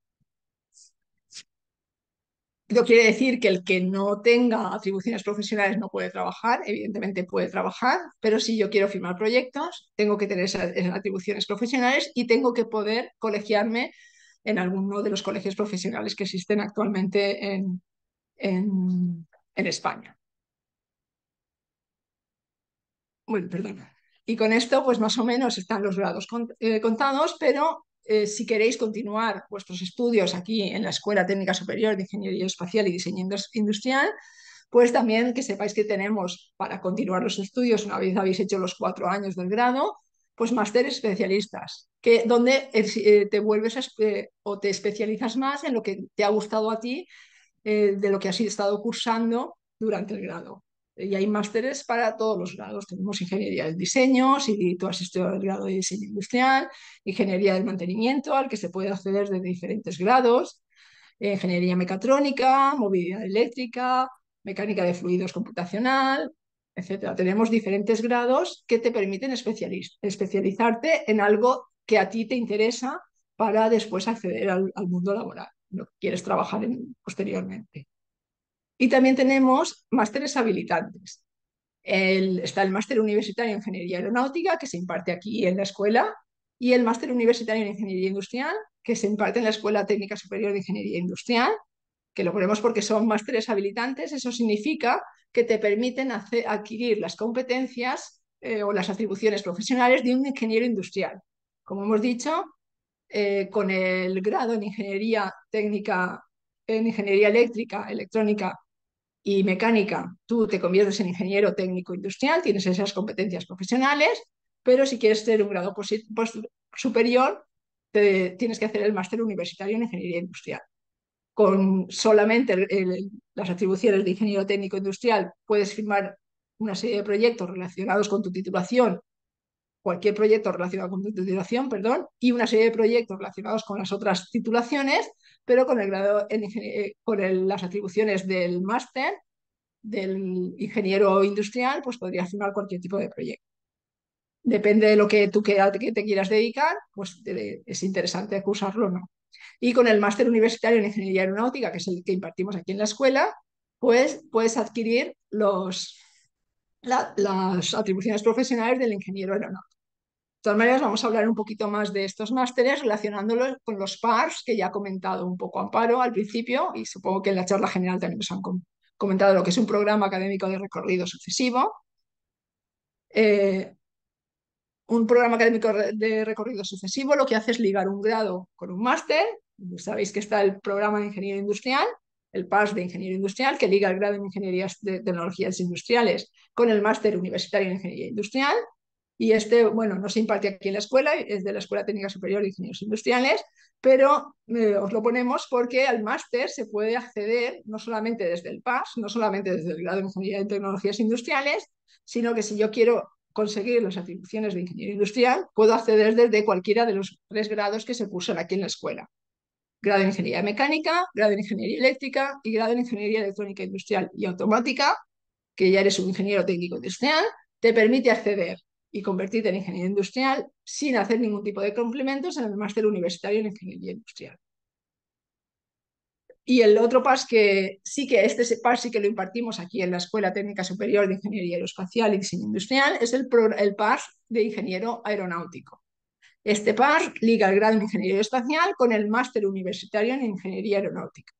No quiere decir que el que no tenga atribuciones profesionales no puede trabajar, evidentemente puede trabajar, pero si yo quiero firmar proyectos, tengo que tener esas, atribuciones profesionales y tengo que poder colegiarme en alguno de los colegios profesionales que existen actualmente en, en, España. Bueno, perdona. Y con esto, pues más o menos están los grados eh, contados, pero eh, si queréis continuar vuestros estudios aquí en la Escuela Técnica Superior de Ingeniería Espacial y Diseño Industrial, pues también que sepáis que tenemos para continuar los estudios, una vez habéis hecho los cuatro años del grado, pues másteres especialistas, que donde eh, eh, te vuelves o te especializas más en lo que te ha gustado a ti de lo que has estado cursando durante el grado y hay másteres para todos los grados. Tenemos ingeniería del diseño, si tú has estudiado grado de diseño industrial, ingeniería del mantenimiento, al que se puede acceder desde diferentes grados, eh, ingeniería mecatrónica, movilidad eléctrica, mecánica de fluidos computacional, etc. Tenemos diferentes grados que te permiten especializarte en algo que a ti te interesa para después acceder al, mundo laboral, lo que quieres trabajar en, posteriormente. Y también tenemos másteres habilitantes. está el máster universitario en ingeniería aeronáutica, que se imparte aquí en la escuela, y el máster universitario en ingeniería industrial, que se imparte en la Escuela Técnica Superior de Ingeniería Industrial, que lo ponemos porque son másteres habilitantes. Eso significa que te permiten adquirir las competencias eh, o las atribuciones profesionales de un ingeniero industrial. Como hemos dicho, eh, con el grado en ingeniería técnica, en ingeniería eléctrica, electrónica y mecánica, tú te conviertes en ingeniero técnico industrial, tienes esas competencias profesionales, pero si quieres tener un grado superior, tienes que hacer el máster universitario en ingeniería industrial. Con solamente las atribuciones de ingeniero técnico industrial puedes firmar una serie de proyectos relacionados con tu titulación cualquier proyecto relacionado con tu titulación, perdón, y una serie de proyectos relacionados con las otras titulaciones, pero con el grado eh, con las atribuciones del máster del ingeniero industrial, pues podría firmar cualquier tipo de proyecto. Depende de lo que tú te quieras dedicar, pues es interesante cursarlo o no. Y con el máster universitario en ingeniería aeronáutica, que es el que impartimos aquí en la escuela, pues puedes adquirir los, las atribuciones profesionales del ingeniero aeronáutico todas maneras, vamos a hablar un poquito más de estos másteres relacionándolos con los PARS, que ya ha comentado un poco Amparo al principio, y supongo que en la charla general también nos han comentado lo que es un programa académico de recorrido sucesivo. Eh, un programa académico de recorrido sucesivo lo que hace es ligar un grado con un máster. Sabéis que está el programa de ingeniería industrial, el PARS de ingeniería industrial, que liga el grado en ingenierías de tecnologías industriales con el máster universitario en ingeniería industrial y este, bueno, no se imparte aquí en la escuela, es de la Escuela Técnica Superior de Ingenieros Industriales, pero eh, os lo ponemos porque al máster se puede acceder no solamente desde el PAS, no solamente desde el grado de Ingeniería en Tecnologías Industriales, sino que si yo quiero conseguir las atribuciones de ingeniería industrial, puedo acceder desde cualquiera de los tres grados que se cursan aquí en la escuela. Grado de ingeniería mecánica, grado de ingeniería eléctrica y grado en ingeniería electrónica industrial y automática, que ya eres un ingeniero técnico industrial, te permite acceder y convertirte en ingeniero industrial sin hacer ningún tipo de complementos en el máster universitario en ingeniería industrial. Y el otro PAS que sí que este PAS sí que lo impartimos aquí en la Escuela Técnica Superior de Ingeniería Aeroespacial y Diseño Industrial es el, el PAS de Ingeniero Aeronáutico. Este PAS liga el grado en Ingeniería Aeroespacial con el máster universitario en Ingeniería Aeronáutica.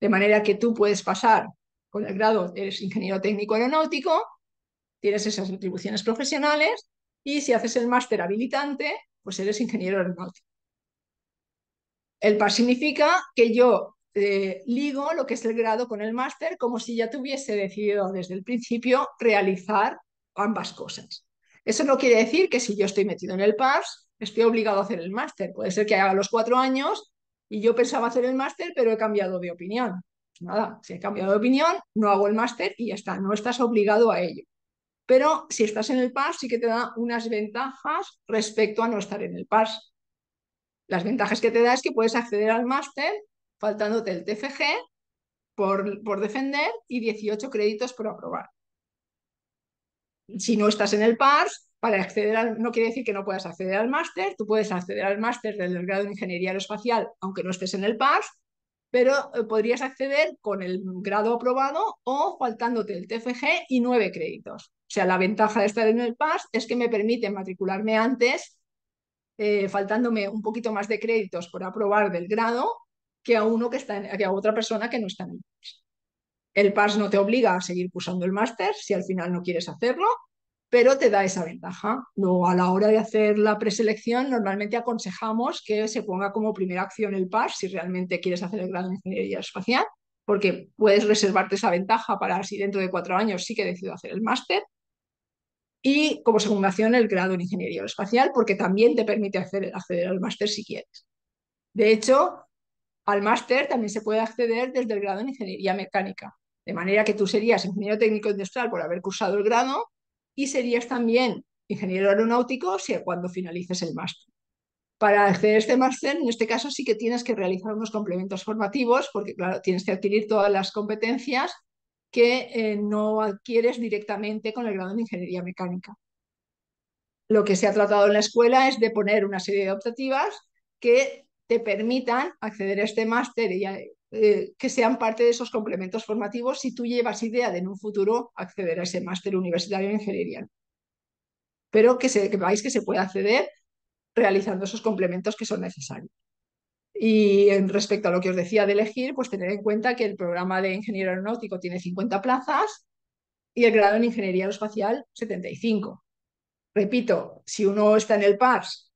De manera que tú puedes pasar con el grado, eres ingeniero técnico aeronáutico, tienes esas atribuciones profesionales y si haces el máster habilitante, pues eres ingeniero aeronáutico. El PAS significa que yo eh, ligo lo que es el grado con el máster como si ya tuviese decidido desde el principio realizar ambas cosas. Eso no quiere decir que si yo estoy metido en el PAS, estoy obligado a hacer el máster. Puede ser que haga los cuatro años y yo pensaba hacer el máster, pero he cambiado de opinión. Nada, si he cambiado de opinión, no hago el máster y ya está, no estás obligado a ello. Pero si estás en el PAS, sí que te da unas ventajas respecto a no estar en el PAS. Las ventajas que te da es que puedes acceder al máster faltándote el TFG por, por defender y 18 créditos por aprobar. Si no estás en el PAS, para acceder no quiere decir que no puedas acceder al máster, tú puedes acceder al máster del grado de ingeniería aeroespacial aunque no estés en el PAS pero eh, podrías acceder con el grado aprobado o faltándote el TFG y nueve créditos. O sea, la ventaja de estar en el PAS es que me permite matricularme antes, eh, faltándome un poquito más de créditos por aprobar del grado que a uno que está que a otra persona que no está en el PAS. El PAS no te obliga a seguir cursando el máster si al final no quieres hacerlo, pero te da esa ventaja. No, a la hora de hacer la preselección, normalmente aconsejamos que se ponga como primera acción el PAS si realmente quieres hacer el grado en ingeniería espacial, porque puedes reservarte esa ventaja para si dentro de cuatro años sí que decido hacer el máster. Y como segunda acción, el grado en ingeniería espacial, porque también te permite acceder al máster si quieres. De hecho, al máster también se puede acceder desde el grado en ingeniería mecánica, de manera que tú serías ingeniero técnico industrial por haber cursado el grado, y serías también ingeniero aeronáutico cuando finalices el máster. Para hacer este máster, en este caso sí que tienes que realizar unos complementos formativos, porque claro, tienes que adquirir todas las competencias que eh, no adquieres directamente con el grado de ingeniería mecánica. Lo que se ha tratado en la escuela es de poner una serie de optativas que te permitan acceder a este máster y eh, que sean parte de esos complementos formativos si tú llevas idea de en un futuro acceder a ese máster universitario en ingeniería. Pero que, se, que veáis que se puede acceder realizando esos complementos que son necesarios. Y en respecto a lo que os decía de elegir, pues tener en cuenta que el programa de ingeniero aeronáutico tiene 50 plazas y el grado en ingeniería aeroespacial 75. Repito, si uno está en el pas,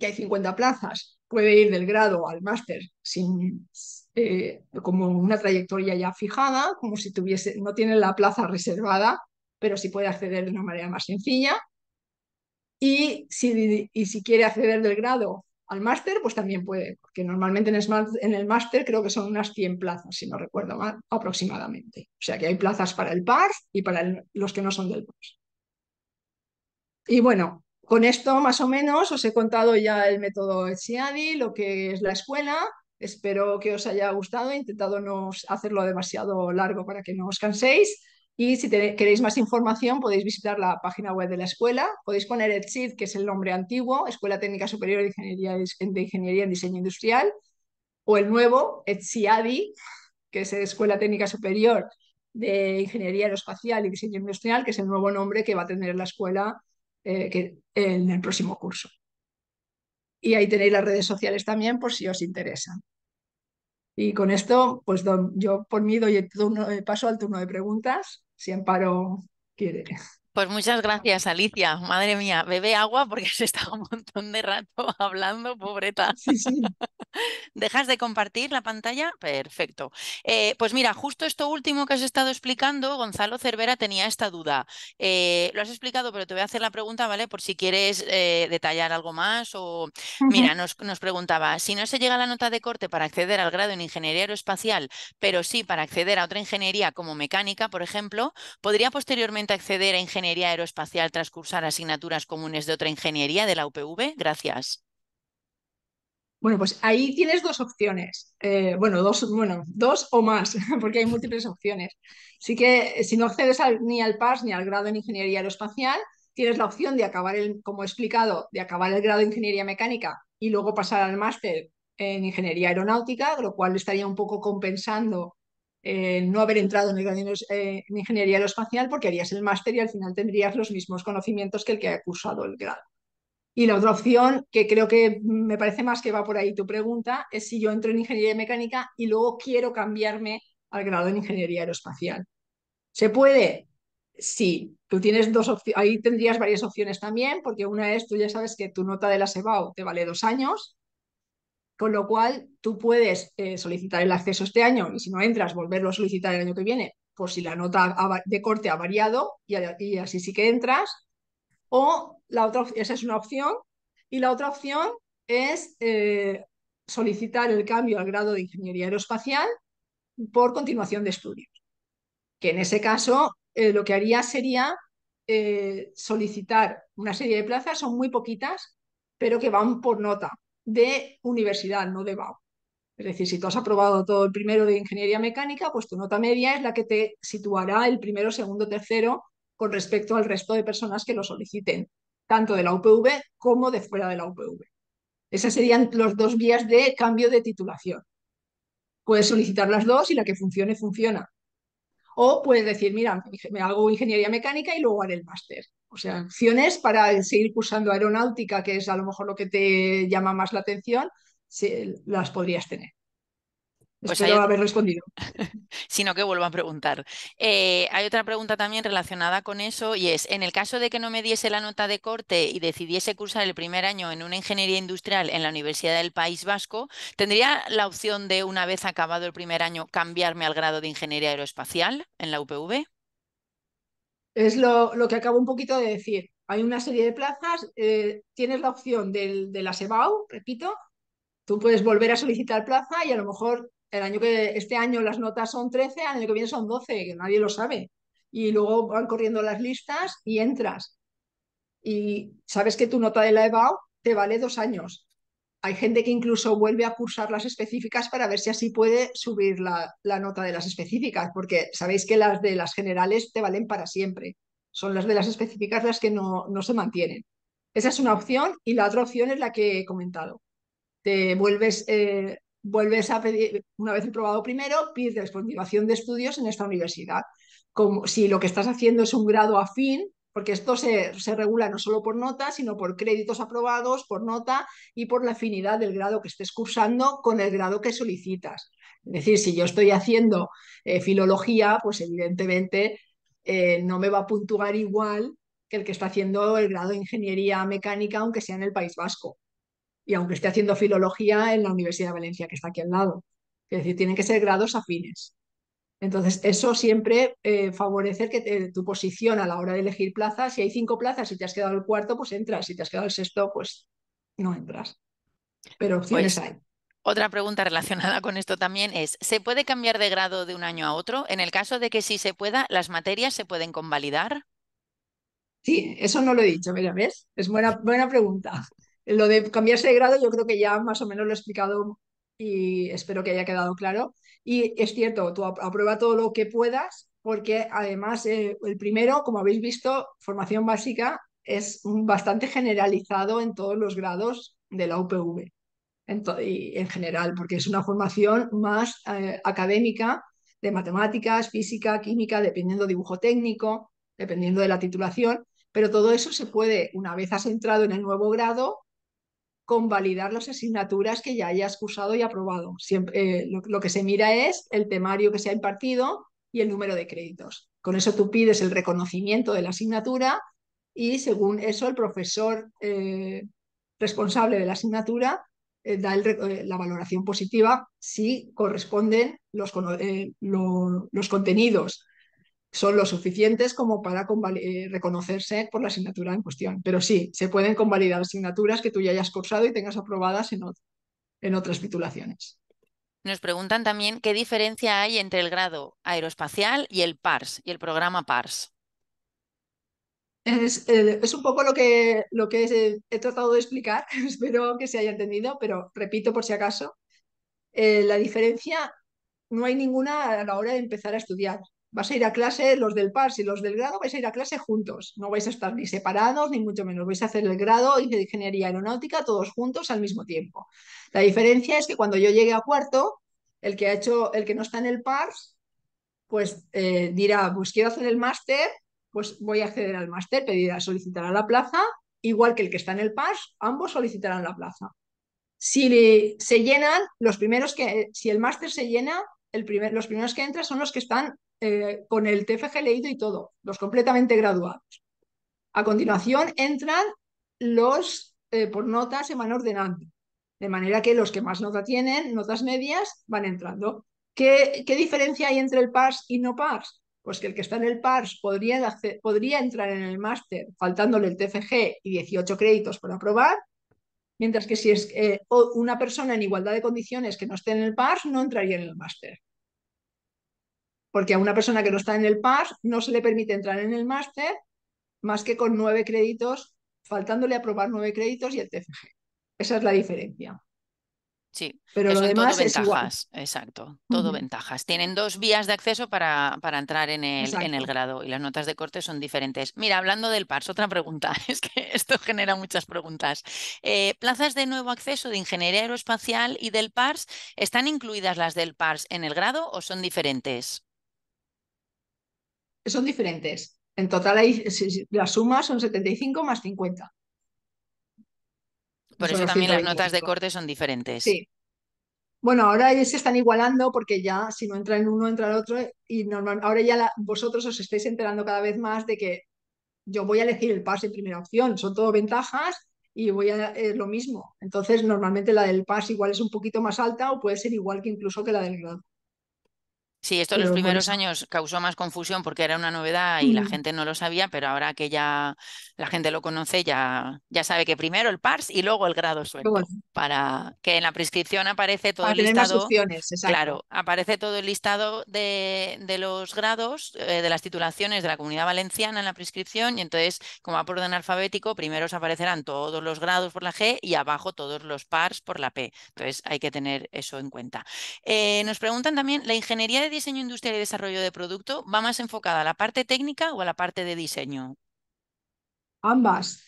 que hay 50 plazas, puede ir del grado al máster sin, eh, como una trayectoria ya fijada, como si tuviese, no tiene la plaza reservada, pero sí puede acceder de una manera más sencilla. Y si, y si quiere acceder del grado al máster, pues también puede, porque normalmente en el máster creo que son unas 100 plazas, si no recuerdo mal, aproximadamente. O sea que hay plazas para el PAR y para los que no son del PAR. Y bueno, con esto más o menos os he contado ya el método ETSIADI, lo que es la escuela, Espero que os haya gustado. He intentado no hacerlo demasiado largo para que no os canséis. Y si queréis más información, podéis visitar la página web de la escuela. Podéis poner ETSID que es el nombre antiguo, Escuela Técnica Superior de Ingeniería, de Ingeniería en Diseño Industrial, o el nuevo, ETSIADI, que es Escuela Técnica Superior de Ingeniería Aeroespacial y Diseño Industrial, que es el nuevo nombre que va a tener la escuela eh, en el próximo curso. Y ahí tenéis las redes sociales también por si os interesa. Y con esto, pues yo por mí doy el eh, paso al turno de preguntas, si Amparo quiere. Pues muchas gracias, Alicia. Madre mía, bebe agua porque has estado un montón de rato hablando, pobreta. ¿Dejas de compartir la pantalla? Perfecto. Eh, pues mira, justo esto último que has estado explicando, Gonzalo Cervera tenía esta duda. Eh, lo has explicado, pero te voy a hacer la pregunta, ¿vale? Por si quieres eh, detallar algo más. O... Mira, nos, nos preguntaba, si no se llega a la nota de corte para acceder al grado en ingeniería aeroespacial, pero sí para acceder a otra ingeniería como mecánica, por ejemplo, ¿podría posteriormente acceder a ingeniería Ingeniería Aeroespacial tras cursar asignaturas comunes de otra ingeniería de la UPV? Gracias. Bueno, pues ahí tienes dos opciones. Eh, bueno, dos, bueno, dos o más, porque hay múltiples opciones. Así que eh, si no accedes ni al PAS ni al grado en Ingeniería Aeroespacial, tienes la opción de acabar, el, como he explicado, de acabar el grado en Ingeniería Mecánica y luego pasar al máster en Ingeniería Aeronáutica, lo cual estaría un poco compensando eh, no haber entrado en, el eh, en ingeniería aeroespacial porque harías el máster y al final tendrías los mismos conocimientos que el que ha cursado el grado. Y la otra opción, que creo que me parece más que va por ahí tu pregunta, es si yo entro en ingeniería mecánica y luego quiero cambiarme al grado en ingeniería aeroespacial. ¿Se puede? Sí, tú tienes dos opciones, ahí tendrías varias opciones también, porque una es, tú ya sabes que tu nota de la SEBAO te vale dos años, con lo cual tú puedes eh, solicitar el acceso este año y si no entras, volverlo a solicitar el año que viene por si la nota de corte ha variado y, así sí que entras. O la otra, esa es una opción. Y la otra opción es eh, solicitar el cambio al grado de ingeniería aeroespacial por continuación de estudios. Que en ese caso eh, lo que haría sería solicitar una serie de plazas, son muy poquitas, pero que van por nota de universidad, no de BAU. Es decir, si tú has aprobado todo el primero de ingeniería mecánica, pues tu nota media es la que te situará el primero, segundo, tercero con respecto al resto de personas que lo soliciten, tanto de la UPV como de fuera de la UPV. Esas serían los dos vías de cambio de titulación. Puedes solicitar las dos y la que funcione, funciona. O puedes decir, mira, me hago ingeniería mecánica y luego haré el máster o sea, opciones para seguir cursando aeronáutica, que es a lo mejor lo que te llama más la atención, las podrías tener. Pues Espero haber respondido. Sino que vuelvo a preguntar. Eh, hay otra pregunta también relacionada con eso y es, en el caso de que no me diese la nota de corte y decidiese cursar el primer año en una ingeniería industrial en la Universidad del País Vasco, ¿tendría la opción de, una vez acabado el primer año, cambiarme al grado de ingeniería aeroespacial en la UPV? Es lo, que acabo un poquito de decir. Hay una serie de plazas, eh, tienes la opción del, de la SEBAU, repito, tú puedes volver a solicitar plaza y a lo mejor el año que este año las notas son 13, el año que viene son 12, que nadie lo sabe. Y luego van corriendo las listas y entras. Y sabes que tu nota de la EBAU te vale dos años hay gente que incluso vuelve a cursar las específicas para ver si así puede subir la, nota de las específicas, porque sabéis que las de las generales te valen para siempre. Son las de las específicas las que no, no se mantienen. Esa es una opción y la otra opción es la que he comentado. Te vuelves, eh, vuelves a pedir, una vez probado primero, pides continuación de estudios en esta universidad. Como, si lo que estás haciendo es un grado afín, porque esto se, regula no solo por nota, sino por créditos aprobados, por nota y por la afinidad del grado que estés cursando con el grado que solicitas. Es decir, si yo estoy haciendo eh, filología, pues evidentemente eh, no me va a puntuar igual que el que está haciendo el grado de ingeniería mecánica, aunque sea en el País Vasco y aunque esté haciendo filología en la Universidad de Valencia, que está aquí al lado. Es decir, tienen que ser grados afines. Entonces, eso siempre eh, favorece que tu posición a la hora de elegir plazas, si hay cinco plazas y te has quedado el cuarto, pues entras, si te has quedado el sexto, pues no entras. Pero opciones pues hay. Otra pregunta relacionada con esto también es, ¿se puede cambiar de grado de un año a otro? En el caso de que sí se pueda, ¿las materias se pueden convalidar? Sí, eso no lo he dicho, mira, ¿ves? Es buena, buena pregunta. Lo de cambiarse de grado yo creo que ya más o menos lo he explicado y espero que haya quedado claro. Y es cierto, tú aprueba todo lo que puedas, porque además eh, el primero, como habéis visto, formación básica es bastante generalizado en todos los grados de la UPV en, y en general, porque es una formación más eh, académica de matemáticas, física, química, dependiendo dibujo técnico, dependiendo de la titulación, pero todo eso se puede, una vez has entrado en el nuevo grado, convalidar las asignaturas que ya hayas cursado y aprobado. Siempre, eh, lo, que se mira es el temario que se ha impartido y el número de créditos. Con eso tú pides el reconocimiento de la asignatura y según eso el profesor eh, responsable de la asignatura eh, da la valoración positiva si corresponden los, los contenidos son lo suficientes como para eh, reconocerse por la asignatura en cuestión. Pero sí, se pueden convalidar asignaturas que tú ya hayas cursado y tengas aprobadas en, en otras titulaciones. Nos preguntan también qué diferencia hay entre el grado aeroespacial y el PARS y el programa PARS. Es, eh, un poco lo que, he tratado de explicar, espero que se haya entendido, pero repito por si acaso, eh, la diferencia no hay ninguna a la hora de empezar a estudiar vas a ir a clase, los del PARS y los del grado, vais a ir a clase juntos, no vais a estar ni separados, ni mucho menos, vais a hacer el grado de ingeniería aeronáutica todos juntos al mismo tiempo. La diferencia es que cuando yo llegue a cuarto, el que, ha hecho, el que no está en el PARS, pues eh, dirá, pues quiero hacer el máster, pues voy a acceder al máster, pedirá, solicitará la plaza, igual que el que está en el PARS, ambos solicitarán la plaza. Si se llenan, los primeros que, si el máster se llena, el primer, los primeros que entran son los que están eh, con el TFG leído y todo, los completamente graduados. A continuación entran los eh, por notas en van ordenante, de manera que los que más nota tienen, notas medias, van entrando. ¿Qué, diferencia hay entre el PARS y no PARS? Pues que el que está en el PARS podría, entrar en el máster faltándole el TFG y 18 créditos por aprobar, mientras que si es eh, una persona en igualdad de condiciones que no esté en el PARS no entraría en el máster porque a una persona que no está en el PARS no se le permite entrar en el máster más que con nueve créditos, faltándole aprobar nueve créditos y el TFG. Esa es la diferencia. Sí, pero lo demás todo ventajas, exacto, todo ventajas. Tienen dos vías de acceso para, para entrar en el, en el, grado y las notas de corte son diferentes. Mira, hablando del PARS, otra pregunta, es que esto genera muchas preguntas. Eh, plazas de nuevo acceso de ingeniería aeroespacial y del PARS, ¿están incluidas las del PARS en el grado o son diferentes? son diferentes. En total, hay, la suma son 75 más 50. Por eso también las notas de corte son diferentes. Sí. Bueno, ahora se están igualando porque ya si no entra en uno, entra el otro. Y normal, ahora ya vosotros os estáis enterando cada vez más de que yo voy a elegir el en primera opción. Son todo ventajas y voy a eh, lo mismo. Entonces, normalmente la del PAS igual es un poquito más alta o puede ser igual que incluso que la del grado. Sí, esto en los primeros años causó más confusión porque era una novedad y la gente no lo sabía, pero ahora que ya la gente lo conoce, ya, ya sabe que primero el PARS y luego el grado suelto. Para que en la prescripción aparece todo el listado. Opciones, claro, aparece todo el listado de, los grados, eh, de las titulaciones de la comunidad valenciana en la prescripción, y entonces, como va por orden alfabético, primero aparecerán todos los grados por la G y abajo todos los PARS por la P. Entonces hay que tener eso en cuenta. Eh, nos preguntan también la ingeniería de diseño industrial y desarrollo de producto va más enfocada a la parte técnica o a la parte de diseño? Ambas,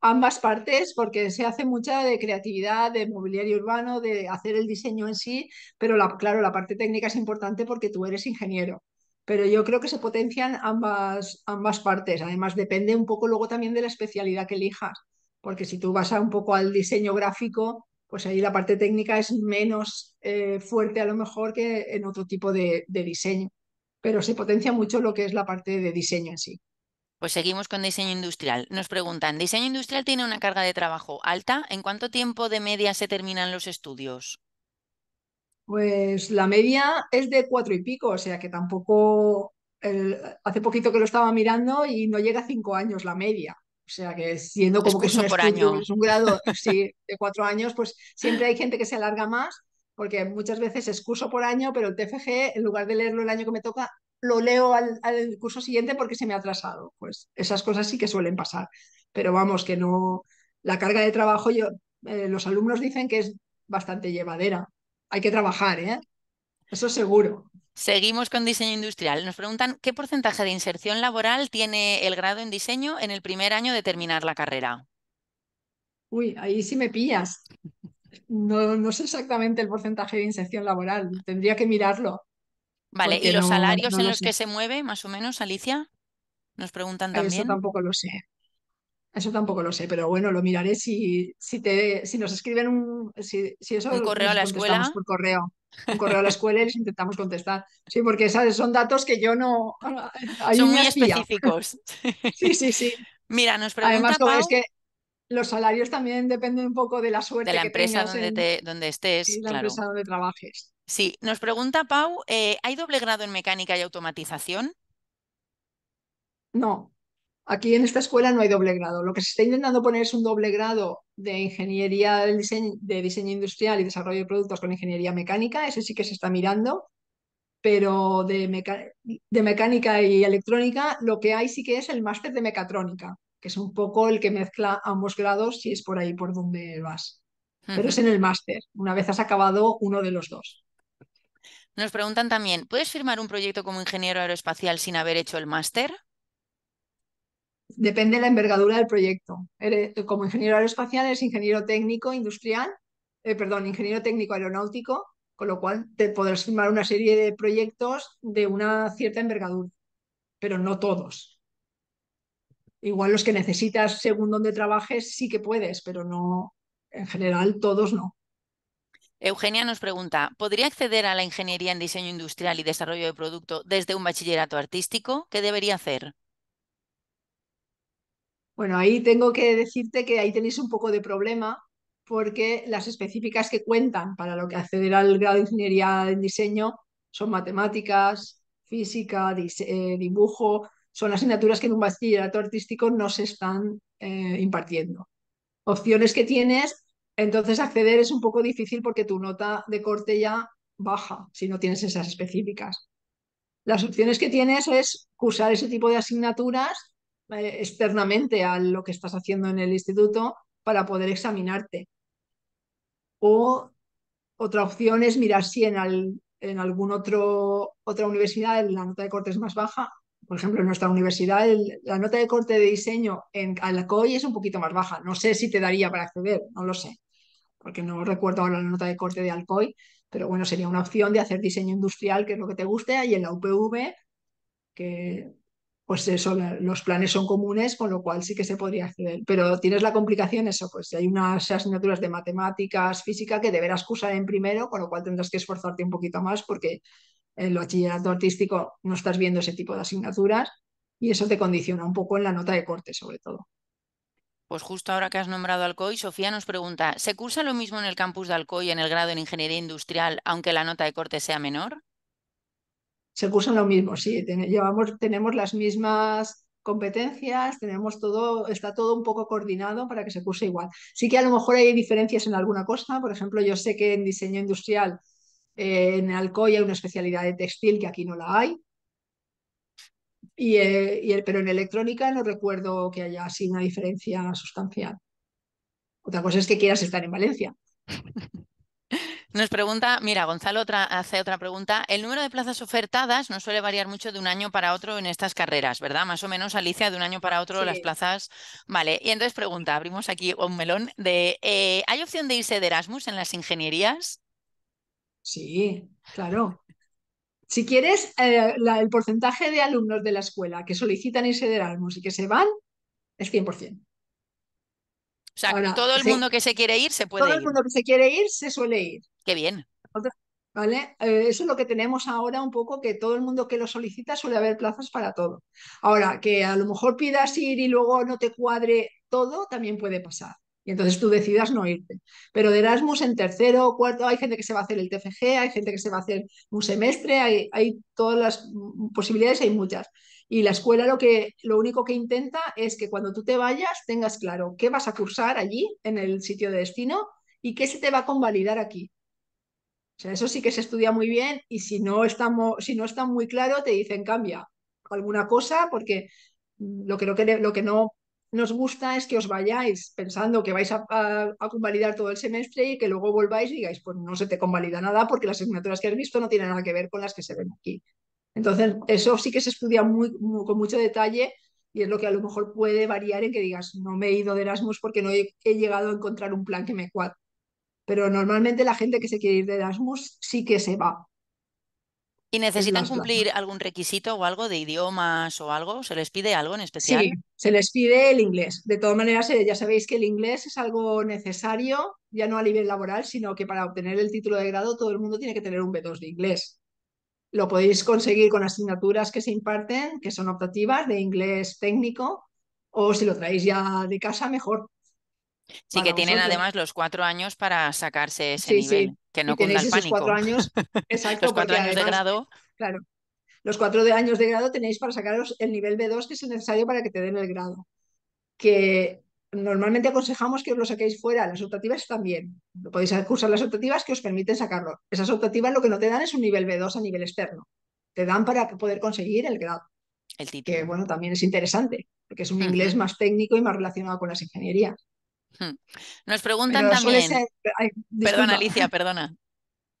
ambas partes, porque se hace mucha de creatividad, de mobiliario urbano, de hacer el diseño en sí, pero claro, la parte técnica es importante porque tú eres ingeniero. Pero yo creo que se potencian ambas, ambas partes. Además, depende un poco luego también de la especialidad que elijas, porque si tú vas a un poco al diseño gráfico, pues ahí la parte técnica es menos eh, fuerte a lo mejor que en otro tipo de, diseño, pero se potencia mucho lo que es la parte de diseño en sí. Pues seguimos con diseño industrial. Nos preguntan, ¿diseño industrial tiene una carga de trabajo alta? ¿En cuánto tiempo de media se terminan los estudios? Pues la media es de cuatro y pico, o sea que tampoco, hace poquito que lo estaba mirando y no llega a cinco años la media. O sea que siendo como que es un, por año. Es un grado de cuatro años, pues siempre hay gente que se alarga más, porque muchas veces es curso por año, pero el TFG, en lugar de leerlo el año que me toca, lo leo al, curso siguiente porque se me ha atrasado. Pues esas cosas sí que suelen pasar. Pero vamos, que no. La carga de trabajo, yo, eh, los alumnos dicen que es bastante llevadera. Hay que trabajar, ¿eh? Eso seguro. Seguimos con diseño industrial. Nos preguntan qué porcentaje de inserción laboral tiene el grado en diseño en el primer año de terminar la carrera. Uy, ahí sí me pillas. No, no sé exactamente el porcentaje de inserción laboral. Tendría que mirarlo. Vale, ¿y los salarios en los que se mueve, más o menos, Alicia? Nos preguntan también. Eso tampoco lo sé. Eso tampoco lo sé, pero bueno, lo miraré si, si, te, si nos escriben un, si, eso, correo a la escuela. Por correo, correo a la escuela y les intentamos contestar. Sí, porque son datos que yo no. Son muy específicos. sí, sí, sí. Mira, nos pregunta Además, que los salarios también dependen un poco de la suerte. De la empresa donde, te, estés. De la empresa donde trabajes. Sí, nos pregunta Pau, eh, ¿hay doble grado en mecánica y automatización? No, Aquí en esta escuela no hay doble grado. Lo que se está intentando poner es un doble grado de ingeniería del diseño, de diseño industrial y desarrollo de productos con ingeniería mecánica. Ese sí que se está mirando. Pero de, mecánica y electrónica, lo que hay sí que es el máster de mecatrónica, que es un poco el que mezcla ambos grados si es por ahí por donde vas. Pero es en el máster, una vez has acabado uno de los dos. Nos preguntan también, ¿puedes firmar un proyecto como ingeniero aeroespacial sin haber hecho el máster? depende de la envergadura del proyecto. Eh, como ingeniero aeroespacial es ingeniero técnico industrial, eh, perdón, ingeniero técnico aeronáutico, con lo cual te podrás firmar una serie de proyectos de una cierta envergadura, pero no todos. Igual los que necesitas según donde trabajes sí que puedes, pero no, en general todos no. Eugenia nos pregunta, ¿podría acceder a la ingeniería en diseño industrial y desarrollo de producto desde un bachillerato artístico? ¿Qué debería hacer? Bueno, ahí tengo que decirte que ahí tenéis un poco de problema porque las específicas que cuentan para lo que acceder al grado de ingeniería en diseño son matemáticas, física, eh, dibujo, son asignaturas que en un bachillerato artístico no se están eh, impartiendo. Opciones que tienes, entonces acceder es un poco difícil porque tu nota de corte ya baja si no tienes esas específicas. Las opciones que tienes es cursar ese tipo de asignaturas eh, externamente a lo que estás haciendo en el instituto para poder examinarte. O otra opción es mirar si en, al, en algún otro otra universidad la nota de corte es más baja. Por ejemplo, en nuestra universidad la nota de corte de diseño en Alcoy es un poquito más baja. No sé si te daría para acceder, no lo sé, porque no recuerdo ahora la nota de corte de Alcoy, pero bueno, sería una opción de hacer diseño industrial, que es lo que te guste, y en la UPV, que pues eso, los planes son comunes, con lo cual sí que se podría acceder. Pero tienes la complicación eso, pues hay unas asignaturas de matemáticas, física, que deberás cursar en primero, con lo cual tendrás que esforzarte un poquito más porque en lo bachillerato artístico no estás viendo ese tipo de asignaturas y eso te condiciona un poco en la nota de corte, sobre todo. Pues justo ahora que has nombrado Alcoy, Sofía nos pregunta, ¿se cursa lo mismo en el campus de Alcoy en el grado en Ingeniería Industrial, aunque la nota de corte sea menor? se cursan lo mismo, sí, llevamos, tenemos las mismas competencias, tenemos todo, está todo un poco coordinado para que se curse igual. Sí que a lo mejor hay diferencias en alguna cosa, por ejemplo, yo sé que en diseño industrial eh, en Alcoy hay una especialidad de textil que aquí no la hay, y, eh, pero en electrónica no recuerdo que haya así una diferencia sustancial. Otra cosa es que quieras estar en Valencia. Nos pregunta, mira, Gonzalo hace otra pregunta. El número de plazas ofertadas no suele variar mucho de un año para otro en estas carreras, ¿verdad? Más o menos, Alicia, de un año para otro las plazas. Vale, y entonces pregunta, abrimos aquí un melón de, eh, ¿hay opción de irse de Erasmus en las ingenierías? Sí, claro. Si quieres, eh, el porcentaje de alumnos de la escuela que solicitan irse de Erasmus y que se van es 100%. O sea, todo el mundo que se quiere ir se puede ir. Todo el mundo que se quiere ir se suele ir. Qué bien. ¿Vale? Eh, eso es lo que tenemos ahora un poco, que todo el mundo que lo solicita suele haber plazas para todo. Ahora, que a lo mejor pidas ir y luego no te cuadre todo, también puede pasar. Y entonces tú decidas no irte. Pero de Erasmus en tercero o cuarto, hay gente que se va a hacer el TFG, hay gente que se va a hacer un semestre, hay, hay todas las posibilidades, hay muchas. Y la escuela lo, que, lo único que intenta es que cuando tú te vayas tengas claro qué vas a cursar allí, en el sitio de destino, y qué se te va a convalidar aquí. O sea, eso sí que se estudia muy bien y si no está, si no está muy claro te dicen cambia alguna cosa porque lo que, que, no nos gusta es que os vayáis pensando que vais a, a, convalidar todo el semestre y que luego volváis y digáis, pues no se te convalida nada porque las asignaturas que has visto no tienen nada que ver con las que se ven aquí. Entonces, eso sí que se estudia muy, con mucho detalle y es lo que a lo mejor puede variar en que digas, no me he ido de Erasmus porque no he, llegado a encontrar un plan que me cuadre. Pero normalmente la gente que se quiere ir de Erasmus sí que se va. ¿Y necesitan cumplir algún requisito o algo de idiomas o algo? ¿Se les pide algo en especial? Sí, se les pide el inglés. De todas maneras, eh, ya sabéis que el inglés es algo necesario, ya no a nivel laboral, sino que para obtener el título de grado todo el mundo tiene que tener un B2 de inglés. Lo podéis conseguir con asignaturas que se imparten, que son optativas de inglés técnico, o si lo traéis ya de casa, mejor. Sí, que tienen además los cuatro años para sacarse ese nivel, que no con Cuatro años, los cuatro años de grado. Claro, los cuatro años de grado tenéis para sacaros el nivel B2 que es necesario para que te den el grado. Que normalmente aconsejamos que os lo saquéis fuera, las optativas también. Lo podéis cursar las optativas que os permiten sacarlo. Esas optativas lo que no te dan es un nivel B2 a nivel externo. Te dan para poder conseguir el grado. El título. Que bueno, también es interesante, porque es un inglés más técnico y más relacionado con las ingenierías. Nos preguntan también. perdona, Alicia, perdona.